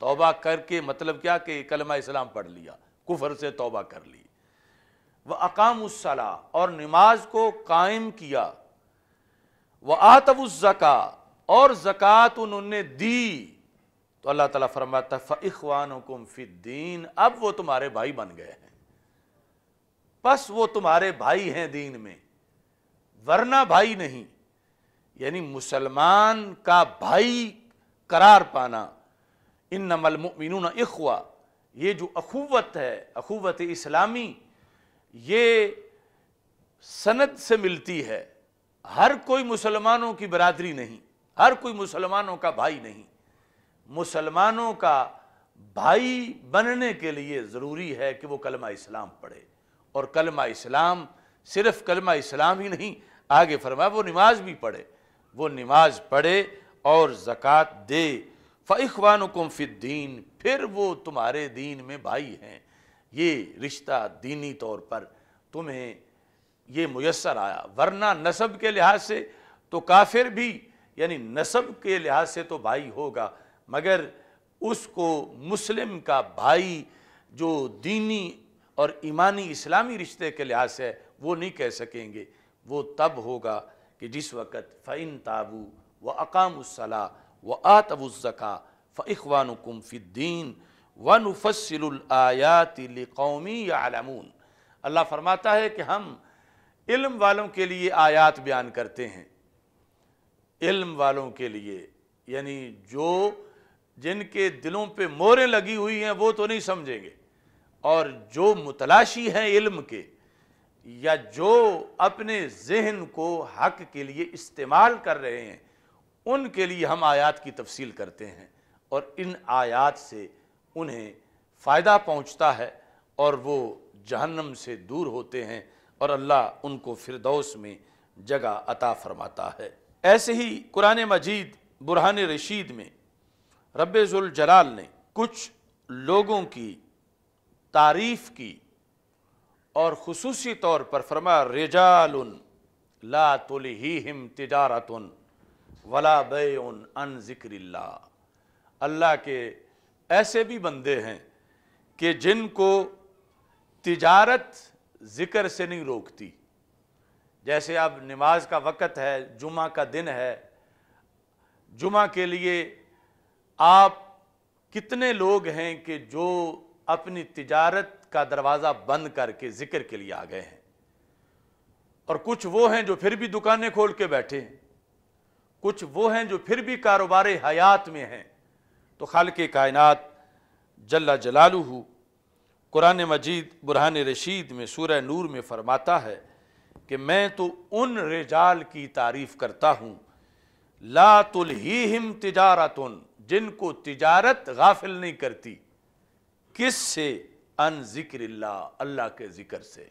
तोबा करके मतलब क्या कि कलमा इस्लाम पढ़ लिया कुफर से तोबा कर ली व अकामसला और नमाज को कायम किया व आतबुज़का और ज़क़़त उन्होंने दी तो अल्लाह ताला फरमाता फ़ान हुकुम फ़िद्दीन अब वो तुम्हारे भाई बन गए हैं बस वो तुम्हारे भाई हैं दीन में वरना भाई नहीं यानी मुसलमान का भाई करार पाना इन नमलमिन इखवा ये जो अखुवत है अखुवत इस्लामी ये सनद से मिलती है हर कोई मुसलमानों की बरादरी नहीं हर कोई मुसलमानों का भाई नहीं मुसलमानों का भाई बनने के लिए ज़रूरी है कि वो कलमा इस्लाम पढ़े और कलमा इस्लाम सिर्फ कलमा इस्लाम ही नहीं आगे फरमाए वो नमाज भी पढ़े वो नमाज पढ़े और ज़क़़त दे फ़ान फ़िद्दीन फिर वो तुम्हारे दीन में भाई हैं ये रिश्ता दीनी तौर पर तुम्हें ये मैसर आया वरना नसब के लिहाज से तो काफिर भी यानी नसब के लिहाज से तो भाई होगा मगर उसको मुस्लिम का भाई जो दीनी और ईमानी इस्लामी रिश्ते के लिहाज से है वो नहीं कह सकेंगे वो तब होगा कि जिस वक़्त फ़ैन ताबू व अकामसला व आतवज़का फ़वानकुम फ़िद्दीन वन फ़सलायातौमी आलमून अल्लाह फरमाता है कि हम इल्म वालों के लिए आयात बयान करते हैं इल्म वालों के लिए यानी जो जिनके दिलों पे मोरें लगी हुई हैं वो तो नहीं समझेंगे और जो मुतलाशी हैं इल्म के या जो अपने जहन को हक के लिए इस्तेमाल कर रहे हैं उनके लिए हम आयात की तफसील करते हैं और इन आयात से उन्हें फ़ायदा पहुँचता है और वो जहन्नम से दूर होते हैं और अल्लाह उनको फिरदौस में जगह अता फरमाता है ऐसे ही कुरान मजीद बुरहान रशीद में रबाल ने कुछ लोगों की तारीफ़ की और खसूसी तौर पर फरमा रेजाल ला तुल ही हिम तजारत वला बे अन ज़िक्रिल्ला अल्लाह के ऐसे भी बंदे हैं कि जिनको तिजारत ज़िक्र से नहीं रोकती जैसे अब नमाज का वक़्त है जुमा का दिन है जुमा के लिए आप कितने लोग हैं कि जो अपनी तिजारत का दरवाज़ा बंद करके ज़िक्र के लिए आ गए हैं और कुछ वो हैं जो फिर भी दुकानें खोल के बैठे हैं कुछ वो हैं जो फिर भी कारोबार हयात में हैं तो खाल के कायनत जल्ला जलालू कुरान मजीद बुरहान रशीद में सूर नूर में फरमाता है कि मैं तो उन रेजाल की तारीफ़ करता हूँ ला तुलहिम तजारत जिनको तजारत गाफिल नहीं करती किस से अन जिक्र अल्लाह के ज़िक्र से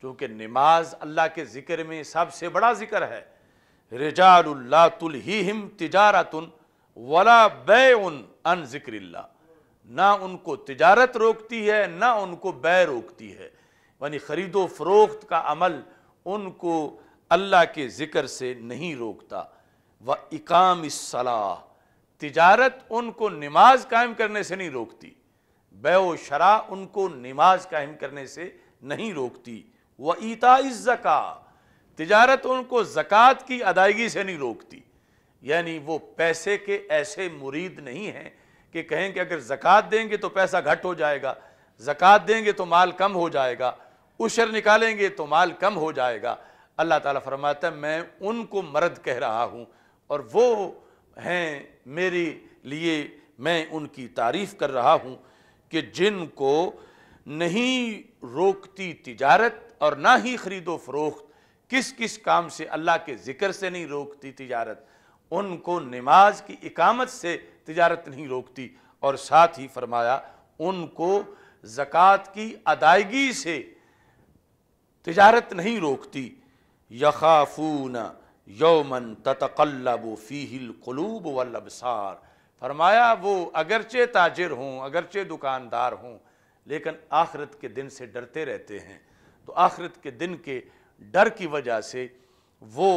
क्योंकि नमाज अल्लाह के ज़िक्र में सबसे बड़ा ज़िक्र है ही तजारत तिजारतन वला बे अन जिक्रिल्ला ना उनको तिजारत रोकती है ना उनको बे रोकती है यानी ख़रीदो फरोख्त का अमल उनको अल्लाह के ज़िक्र से नहीं रोकता व इकाम सलाह तिजारत उनको नमाज कायम करने से नहीं रोकती बे शरा उनको नमाज कायम करने से नहीं रोकती व ईता ज़क़़ा तजारत उनको ज़क़़त की अदायगी से नहीं रोकती यानी वो पैसे के ऐसे मुरीद नहीं हैं कि कहें कि अगर ज़क़़त देंगे तो पैसा घट हो जाएगा ज़क़़त देंगे तो माल कम हो जाएगा उशर निकालेंगे तो माल कम हो जाएगा अल्लाह ताला फरमाता है मैं उनको मर्द कह रहा हूँ और वो हैं मेरे लिए मैं उनकी तारीफ़ कर रहा हूँ कि जिनको नहीं रोकती तिजारत और ना ही ख़रीदो फरोख किस किस काम से अल्लाह के ज़िक्र से नहीं रोकती तिजारत उनको नमाज की इकामत से तिजारत नहीं रोकती और साथ ही फरमाया उनको ज़क़़त की अदायगी से तिजारत नहीं रोकती यखाफून यौमन ततकल्लब फ़ीहिल कलूब वलबसार फरमाया वो अगरचे ताजिर हों अगरचे दुकानदार हों लेकिन आखिरत के दिन से डरते रहते हैं तो आखिरत के दिन के डर की वजह से वो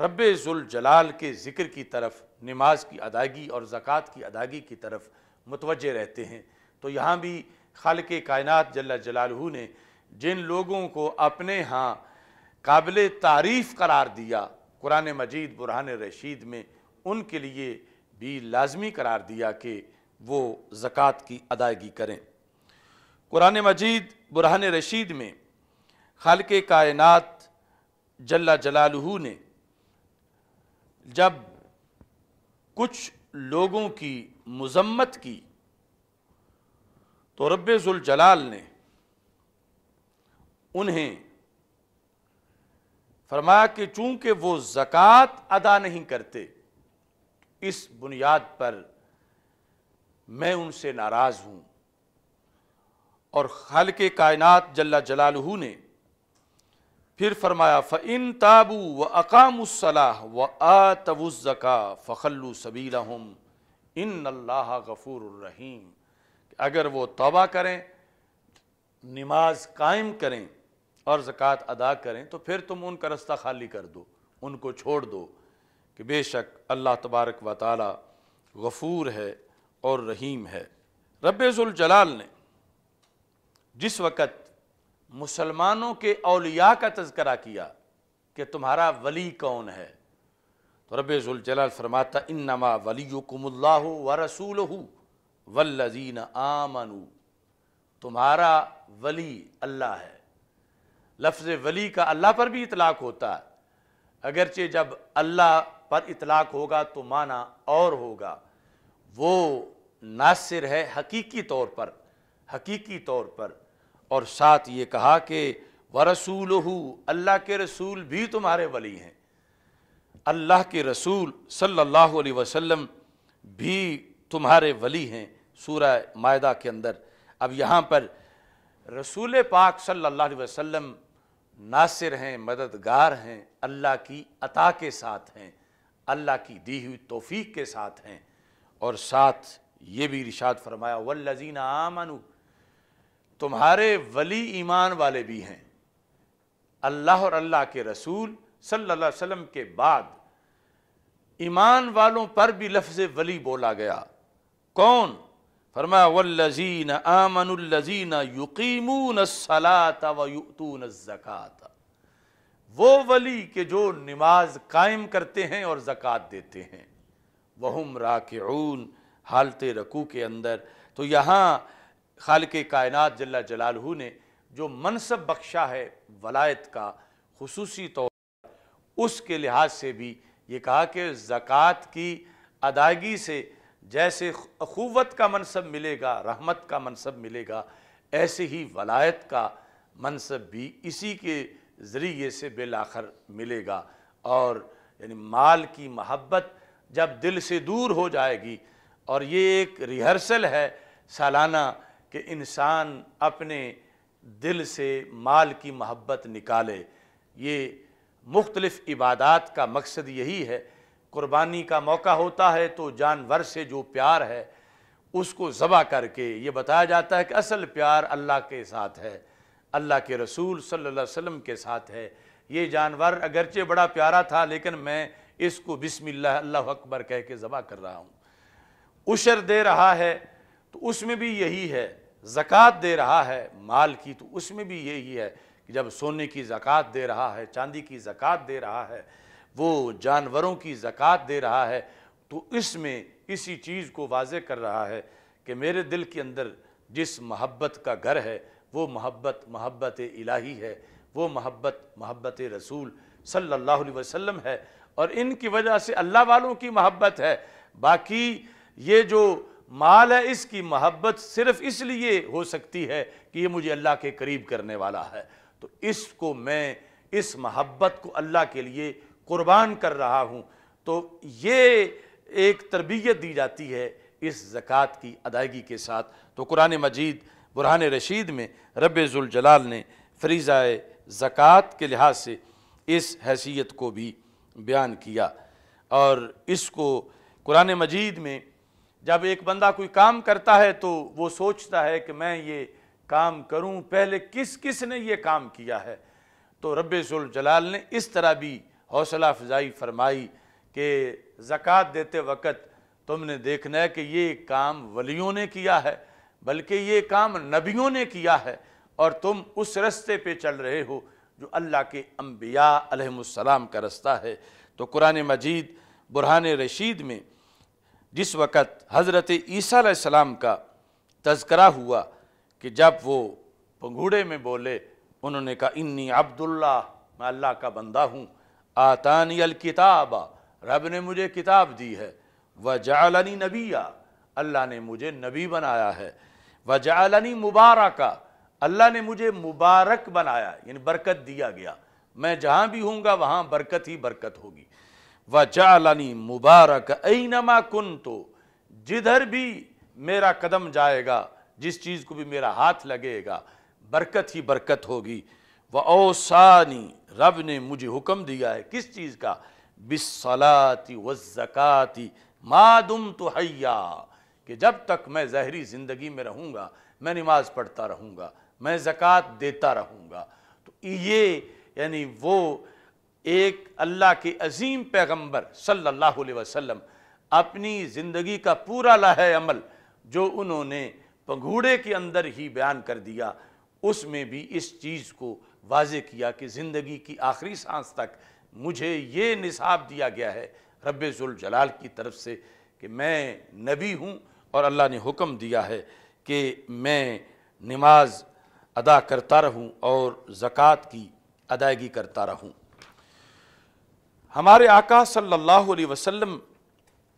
रब्बुल जलाल के ज़िक्र की तरफ नमाज की अदायगी और ज़क़़त की अदायगी की तरफ मुतवजह रहते हैं तो यहाँ भी खाल के कायनत जल्ला जलालहू ने जिन लोगों को अपने यहाँ काबिल तारीफ़ करार दिया कुरान मजीद बुरहान रशीद में उनके लिए भी लाजमी करार दिया कि वो ज़क़़त की अदायगी करें कुरान मजीद बुरहान रशीद में खल के कायनत जल्ला जलालहू ने जब कुछ लोगों की मजम्मत की तो रबाल ने उन्हें फरमाया कि चूंकि वो ज़क़़त अदा नहीं करते इस बुनियाद पर मैं उनसे नाराज़ हूँ और खल के कायनत जल्ला जलालहू ने फिर फरमाया फ़िन ताबू व सलाह व आतवज़का फ़खल्लु सबीला हम इन अल्लाह रहीम अगर वो तोबा करें नमाज कायम करें और ज़क़़त अदा करें तो फिर तुम उनका रास्ता खाली कर दो उनको छोड़ दो कि बेशक अल्लाह तबारक व ताली गफ़ूर है और रहीम है रब्ज़ुलजलाल ने जिस वक़्त मुसलमानों के अलिया का तस्करा किया कि तुम्हारा वली कौन है तो रबाल फरमाता इन नमा वली व रसूल वल्लजीन आमनु तुम्हारा वली अल्लाह है लफ्ज़ वली का अल्लाह पर भी इतलाक होता है अगरचे जब अल्लाह पर इतलाक होगा तो माना और होगा वो नासिर है हकीकी तौर पर हकीकी तौर पर और साथ ये कहा कि व रसूल अल्लाह के रसूल भी तुम्हारे वली हैं अल्लाह के रसूल सल्लल्लाहु अलैहि वसल्लम भी तुम्हारे वली हैं सूरह मायदा के अंदर अब यहाँ पर रसूल पाक सल्लल्लाहु अलैहि वसल्लम नासिर हैं मददगार हैं अल्लाह की अता के साथ हैं अल्लाह की दी हुई तोफ़ी के साथ हैं और साथ ये भी रिशात फरमाया वल्लजीना आमनू तुम्हारे वली ईमान वाले भी हैं अल्लाह और अल्लाह के रसूल सल्लल्लाहु अलैहि वसल्लम के बाद ईमान वालों पर भी लफ्ज़ वली बोला गया कौन फरमा वल्लजीन आमनजीन युकीमून सलात वतून ज़क़ात वो वली के जो नमाज कायम करते हैं और ज़क़़त देते हैं वहम राकून हालत रकू के अंदर तो यहाँ खाल के कायनत जल्ला जलालहू ने जो मनसब बख्शा है वलायत का खसूसी तौर पर उसके लिहाज से भी ये कहा कि ज़क़़त की अदायगी से जैसे खूवत का मनसब मिलेगा रहमत का मनसब मिलेगा ऐसे ही वलायत का मनसब भी इसी के ज़रिए से बिल आखिर मिलेगा और यानी माल की महब्बत जब दिल से दूर हो जाएगी और ये एक रिहर्सल है सालाना कि इंसान अपने दिल से माल की महब्बत निकाले ये मुख्तलफ़ इबादत का मकसद यही है क़ुरबानी का मौका होता है तो जानवर से जो प्यार है उसको ज़बा करके ये बताया जाता है कि असल प्यार अल्लाह के साथ है अल्लाह के रसूल सल्लल्लाहु अलैहि वसल्लम के साथ है ये जानवर अगरचे बड़ा प्यारा था लेकिन मैं इसको बिस्मिल्लाह अल्लाह अकबर कह के ज़बा कर रहा हूँ उशर दे रहा है तो उसमें भी यही है ज़क़़त दे रहा है माल की तो उसमें भी यही है कि जब सोने की ज़क़़त दे रहा है चांदी की ज़क़ात दे रहा है वो जानवरों की जक़ात दे रहा है तो इसमें इसी चीज़ को वाजे कर रहा है कि मेरे दिल के अंदर जिस महब्बत का घर है वो महब्बत महब्बत इलाही है वो महब्बत महब्बत रसूल सल्लल्लाहु अलैहि वसल्लम है और इनकी वजह से अल्लाह वालों की महब्बत है बाकी ये जो माल है इसकी मोहब्बत सिर्फ इसलिए हो सकती है कि ये मुझे अल्लाह के करीब करने वाला है तो इसको मैं इस मोहब्बत को अल्लाह के लिए कुर्बान कर रहा हूँ तो ये एक तरबियत दी जाती है इस ज़क़़त की अदायगी के साथ तो कुरान मजीद बुरहान रशीद में रबाल ने फरीज़ा ज़क़़त के लिहाज से इस हैसियत को भी बयान किया और इसको कुरान मजीद में जब एक बंदा कोई काम करता है तो वो सोचता है कि मैं ये काम करूं पहले किस किस ने ये काम किया है तो रब्बुल जलाल ने इस तरह भी हौसला अफजाई फरमाई कि ज़क़़त देते वक़्त तुमने देखना है कि ये काम वलियों ने किया है बल्कि ये काम नबियों ने किया है और तुम उस रस्ते पे चल रहे हो जो अल्लाह के अम्बिया का रास्ता है तो कुरान मजीद बुरहान रशीद में जिस वक़्त हज़रत ईसी सलाम का तस्करा हुआ कि जब वो पंगूड़े में बोले उन्होंने कहा इन्नी अब्दुल्ला मैं अल्लाह का बंदा हूँ आतानी अलकिताब रब ने मुझे किताब दी है व जालनी नबिया अल्लाह ने मुझे नबी बनाया है व जालनी मुबारक अल्लाह ने मुझे मुबारक बनाया यानी बरकत दिया गया मैं जहाँ भी हूँगा वहाँ बरकत ही बरकत होगी व जालनी मुबारक ऐनमा कुन तो जिधर भी मेरा कदम जाएगा जिस चीज़ को भी मेरा हाथ लगेगा बरकत ही बरकत होगी व ओसानी रब ने मुझे हुक्म दिया है किस चीज़ का बिसलाती व ज़क़ाती मादुम तो हैया कि जब तक मैं जहरी ज़िंदगी में रहूँगा मैं नमाज़ पढ़ता रहूँगा मैं ज़क़़त देता रहूँगा तो ये यानी वो एक अल्लाह के अजीम पैगम्बर सल्लल्लाहु अलैहि वसल्लम अपनी ज़िंदगी का पूरा लाह अमल जो उन्होंने पंघूड़े के अंदर ही बयान कर दिया उसमें भी इस चीज़ को वाज किया कि ज़िंदगी की आखिरी सांस तक मुझे ये निसाब दिया गया है रबाल की तरफ से कि मैं नबी हूँ और अल्लाह ने हुक्म दिया है कि मैं नमाज अदा करता रहूँ और ज़क़़त की अदायगी करता रहूँ हमारे आका सल्लल्लाहु अलैहि वसल्लम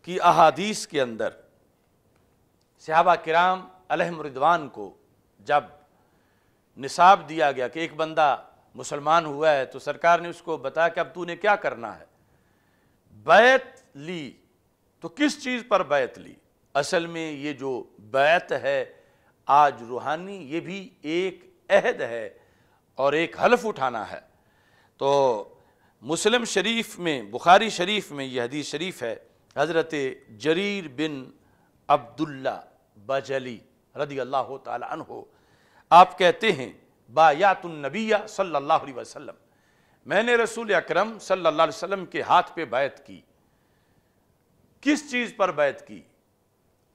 की अहादीस के अंदर सहाबा किराम अलहमरिदवान को जब निसाब दिया गया कि एक बंदा मुसलमान हुआ है तो सरकार ने उसको बताया कि अब तूने क्या करना है बैत ली तो किस चीज़ पर बैत ली असल में ये जो बैत है आज रूहानी ये भी एक अहद है और एक हलफ उठाना है तो मुस्लिम शरीफ में बुखारी शरीफ में यह हदीस शरीफ है हज़रत जरीर बिन अब्दुल्ला बजली रदी अल्लाह तहो आप कहते हैं बायातुलनबिया सल्लल्लाहु अलैहि वसल्लम मैंने रसूल अकरम सल्लल्लाहु अलैहि वसल्लम के हाथ पे बैत की किस चीज़ पर बैत की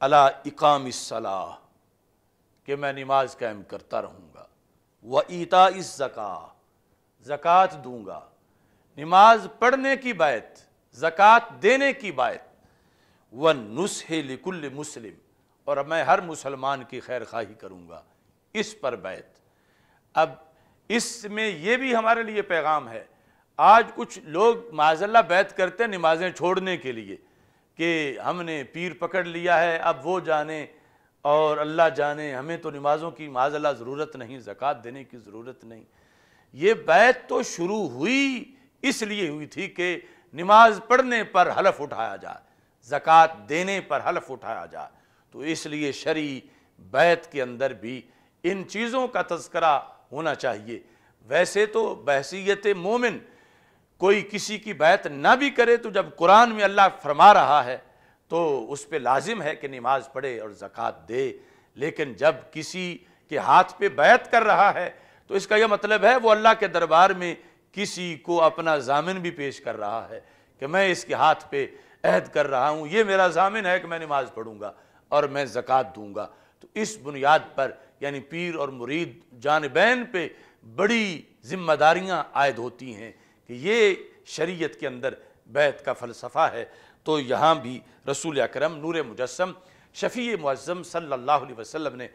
अला इकाम सलाह कि मैं नमाज कायम करता रहूँगा व ईता इस ज़क़ा जक़ात दूँगा नमाज पढ़ने की बात जक़ात देने की बात व नुस्कुल मुस्लिम और मैं हर मुसलमान की खैर खाही करूँगा इस पर बैत अब इसमें यह भी हमारे लिए पैगाम है आज कुछ लोग माजल्ला बैत करते हैं नमाजें छोड़ने के लिए कि हमने पीर पकड़ लिया है अब वो जाने और अल्लाह जाने हमें तो नमाज़ों की माजल्ला ज़रूरत नहीं ज़क़़त देने की ज़रूरत नहीं ये बैत तो शुरू हुई इसलिए हुई थी कि नमाज पढ़ने पर हलफ उठाया जाए ज़क़़त देने पर हलफ उठाया जाए तो इसलिए शरी बैत के अंदर भी इन चीज़ों का तस्करा होना चाहिए वैसे तो बहसीत मोमिन कोई किसी की बैत ना भी करे तो जब कुरान में अल्लाह फरमा रहा है तो उस पर लाजिम है कि नमाज पढ़े और ज़क़़त दे लेकिन जब किसी के हाथ पे बैत कर रहा है तो इसका यह मतलब है वो अल्लाह के दरबार में किसी को अपना जामिन भी पेश कर रहा है कि मैं इसके हाथ पे अहद कर रहा हूँ ये मेरा जामिन है कि मैं नमाज पढ़ूँगा और मैं ज़क़़त दूँगा तो इस बुनियाद पर यानी पीर और मुरीद जानबैन पे बड़ी जिम्मेदारियाँ आयद होती हैं कि ये शरीयत के अंदर बैत का फ़लसफ़ा है तो यहाँ भी रसूल अक्रम नूर मुजस्म शफ़ी मुज़म सल्लल्लाहु अलैहि वसल्लम ने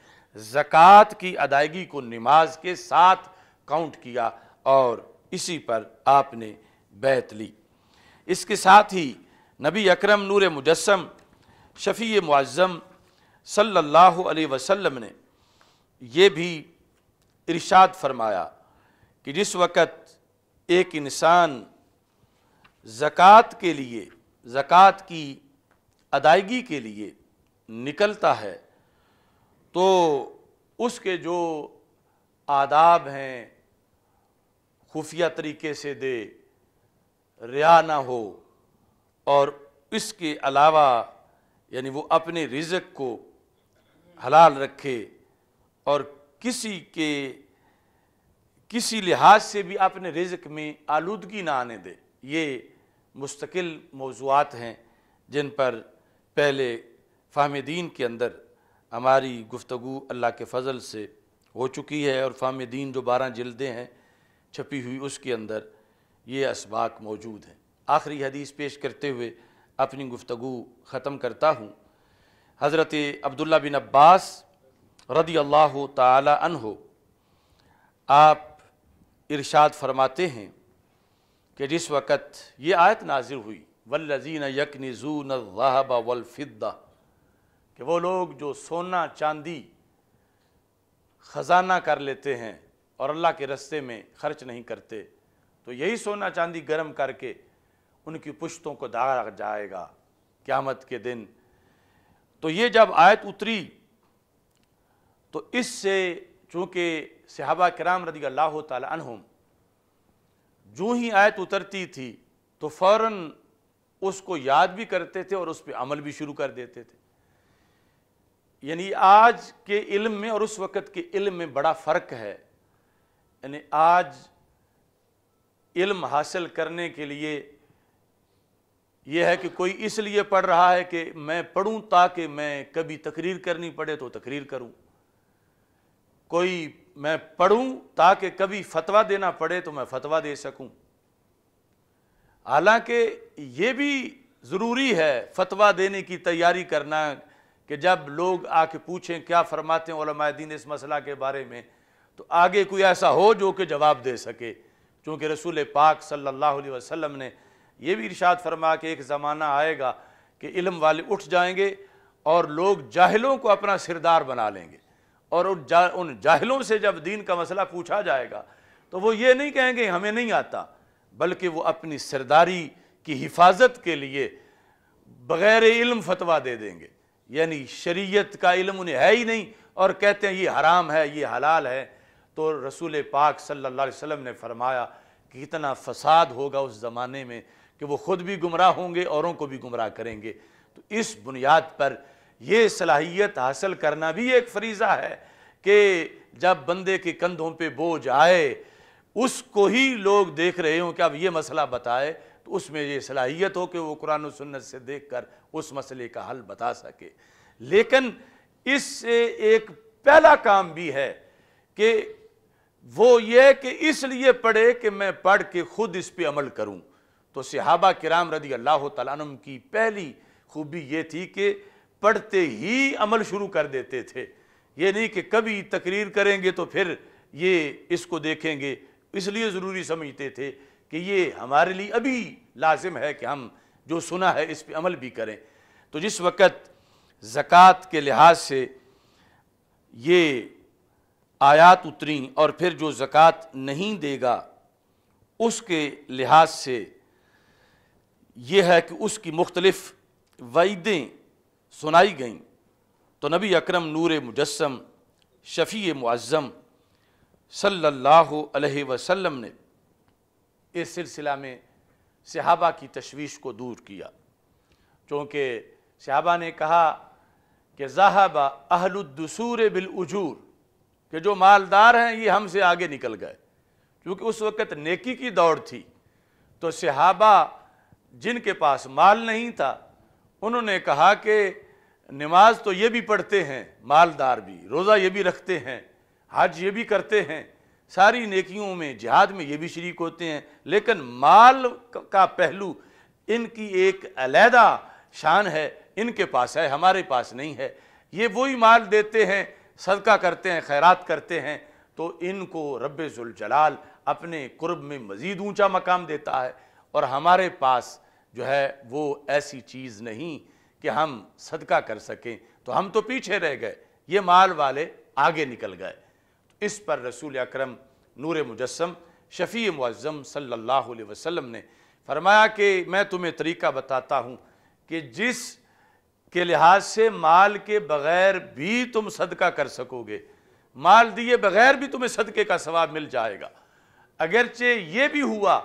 ज़क़़त की अदायगी को नमाज के साथ काउंट किया और इसी पर आपने बैत ली इसके साथ ही नबी अकरम नूर मुजस्म शफ़ी मुआज़म सल्लल्लाहु अलैहि वसल्लम ने यह भी इरशाद फरमाया कि जिस वक़्त एक इंसान ज़क़़त के लिए ज़क़़त की अदायगी के लिए निकलता है तो उसके जो आदाब हैं खुफिया तरीके से दे रिया ना हो और इसके अलावा यानी वो अपने रिजक को हलाल रखे और किसी के किसी लिहाज से भी अपने रिजक में आलूदगी ना आने दे ये मुस्तकिल मौजूद हैं जिन पर पहले फ़ाम दीन के अंदर हमारी गुफ्तु अल्लाह के फ़ज़ल से हो चुकी है और फ़ाम दीन जो बारह जल्दें हैं छपी हुई उसके अंदर ये इसबाक मौजूद हैं आखिरी हदीस पेश करते हुए अपनी गुफ्तु ख़त्म करता हूँ हज़रत अब्दुल्ला बिन अब्बास रदी अल्लाह हो आप इरशाद फरमाते हैं कि जिस वक़्त ये आयत नाजिर हुई वल्लजीन यकनिजून वहबा वलफ़िद्दा कि वो लोग जो सोना चांदी ख़जाना कर लेते हैं और अल्लाह के रस्ते में खर्च नहीं करते तो यही सोना चांदी गर्म करके उनकी पुश्तों को दागा जाएगा क़्यामत के दिन तो ये जब आयत उतरी तो इससे चूँकि सहाबा कराम रदी अल्लाह तहम जो ही आयत उतरती थी तो फौरन उसको याद भी करते थे और उस पर अमल भी शुरू कर देते थे यानी आज के इल्म में और उस वक़्त के इल्म में बड़ा फ़र्क है यानी आज इल्म हासिल करने के लिए यह है कि कोई इसलिए पढ़ रहा है कि मैं पढ़ूं ताकि मैं कभी तकरीर करनी पड़े तो तकरीर करूं कोई मैं पढ़ूं ताकि कभी फतवा देना पड़े तो मैं फतवा दे सकूं हालांकि ये भी ज़रूरी है फतवा देने की तैयारी करना कि जब लोग आके पूछें क्या फरमाते हैं दीन इस मसला के बारे में तो आगे कोई ऐसा हो जो कि जवाब दे सके चूँकि रसूल पाक सल्लल्लाहु अलैहि वसल्लम ने यह भी इरशाद फरमा कि एक ज़माना आएगा कि इल्म वाले उठ जाएंगे और लोग जाहिलों को अपना सिरदार बना लेंगे और उन जा उन जाहिलों से जब दीन का मसला पूछा जाएगा तो वो ये नहीं कहेंगे हमें नहीं आता बल्कि वो अपनी सरदारी की हिफाजत के लिए बग़ैर इल्म फतवा दे देंगे यानी शरीयत का इल्म उन्हें है ही नहीं और कहते हैं ये हराम है ये हलाल है तो रसूल पाक सल्लल्लाहु अलैहि वसल्लम ने फरमाया कि इतना फसाद होगा उस ज़माने में कि वो ख़ुद भी गुमराह होंगे औरों को भी गुमराह करेंगे तो इस बुनियाद पर ये सलाहियत हासिल करना भी एक फरीज़ा है कि जब बंदे के कंधों पर बोझ आए उसको ही लोग देख रहे हों कि अब ये मसला बताए तो उसमें ये सलाहियत हो कि वो कुरान सुन्नत से देख कर उस मसले का हल बता सके लेकिन इससे एक पहला काम भी है कि वो ये कि इसलिए पढ़े कि मैं पढ़ के खुद इस पर अमल करूँ तो सिहाबा राम रदी अल्लाह तम की पहली खूबी ये थी कि पढ़ते ही अमल शुरू कर देते थे ये नहीं कि कभी तकरीर करेंगे तो फिर ये इसको देखेंगे इसलिए ज़रूरी समझते थे कि ये हमारे लिए अभी लाजिम है कि हम जो सुना है इस पर अमल भी करें तो जिस वक़्त ज़क़़त के लिहाज से ये आयात उतरी और फिर जो ज़क़़त नहीं देगा उसके लिहाज से ये है कि उसकी मुख्तलफ़ वईदें सुनाई गईं तो नबी अकरम नूर मुजस्म शफ़ी मुआज़म सल्लल्लाहु अलैहि वसल्लम ने इस सिलसिला में सहाबा की तशवीश को दूर किया चूँकि सहाबा ने कहा कि जहाबा अहलुदसूर बिलजूर कि जो मालदार हैं ये हमसे आगे निकल गए क्योंकि उस वक़्त नेकी की दौड़ थी तो सहाबा जिनके पास माल नहीं था उन्होंने कहा कि नमाज तो ये भी पढ़ते हैं मालदार भी रोज़ा ये भी रखते हैं हज ये भी करते हैं सारी नेकियों में जिहाद में ये भी शरीक होते हैं लेकिन माल का पहलू इनकी एक अलहदा शान है इनके पास है हमारे पास नहीं है ये वही माल देते हैं सदका करते हैं खैरात करते हैं तो इनको रबाल अपने कुर्ब में मज़ीद ऊँचा मकाम देता है और हमारे पास जो है वो ऐसी चीज़ नहीं कि हम सदका कर सकें तो हम तो पीछे रह गए ये माल वाले आगे निकल गए इस पर रसूल अक्रम नूर मुजस्म शफ़ी मुज़म सल्ला वसम ने फरमाया कि मैं तुम्हें तरीका बताता हूँ कि जिस के लिहाज से माल के बगैर भी तुम सदका कर सकोगे माल दिए बगैर भी तुम्हें सदके का सवाब मिल जाएगा अगरचे ये भी हुआ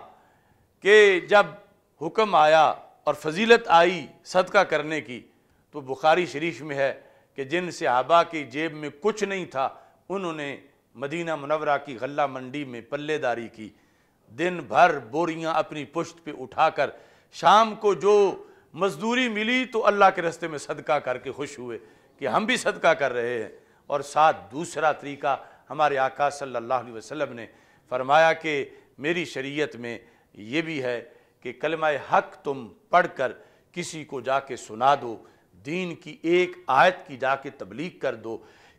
कि जब हुक्म आया और फजीलत आई सदका करने की तो बुखारी शरीफ में है कि जिन सहाबा की जेब में कुछ नहीं था उन्होंने मदीना मुनवरा की गला मंडी में पल्लेदारी की दिन भर बोरियां अपनी पुश्त पे उठाकर शाम को जो मजदूरी मिली तो अल्लाह के रस्ते में सदका करके खुश हुए कि हम भी सदका कर रहे हैं और साथ दूसरा तरीका हमारे आका सल्लल्लाहु अलैहि वसल्लम ने फरमाया कि मेरी शरीयत में ये भी है कि कलमा हक तुम पढ़ कर किसी को जाके सुना दो दीन की एक आयत की जाके तबलीग कर दो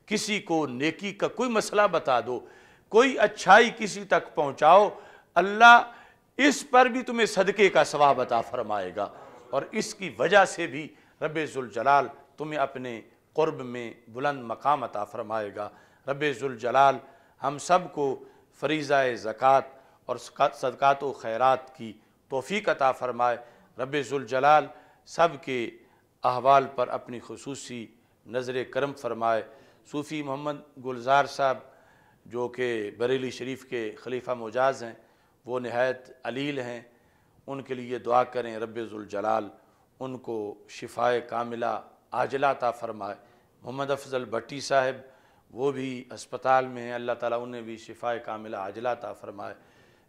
किसी को नेकी का कोई मसला बता दो कोई अच्छाई किसी तक पहुँचाओ अल्लाह इस पर भी तुम्हें सदक़े का सवाब अता फरमाएगा और इसकी वजह से भी रबाल तुम्हें अपने क़ुरब में बुलंद मकाम अता फ़रमाएगा रबाल हम सब को फरीज़ा ज़क़़त और सदक़ात व खैरात की तोफ़ी अता फ़रमाए रबाल सब के अहवाल पर अपनी खसूसी नज़र करम फरमाए सूफ़ी मोहम्मद गुलजार साहब जो कि बरेली शरीफ के खलीफा मोजाज हैं वो नहायत अलील हैं उनके लिए दुआ करें रबाल उनको शिफाए कामिला आजलाता फरमाए मोहम्मद अफजल भट्टी साहब वो भी अस्पताल में हैं अल्लाह ताला उन्हें भी शिफाए कामिला आजला ता फरमाए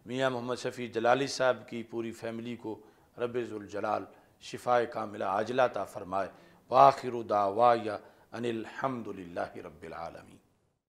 मियाँ मोहम्मद शफ़ी जलाली साहब की पूरी फैमिली को रबाल शिफाए कामिला आजलाता फरमाए वाखिर दावा या अनिलहमदिल्ला रबालमीन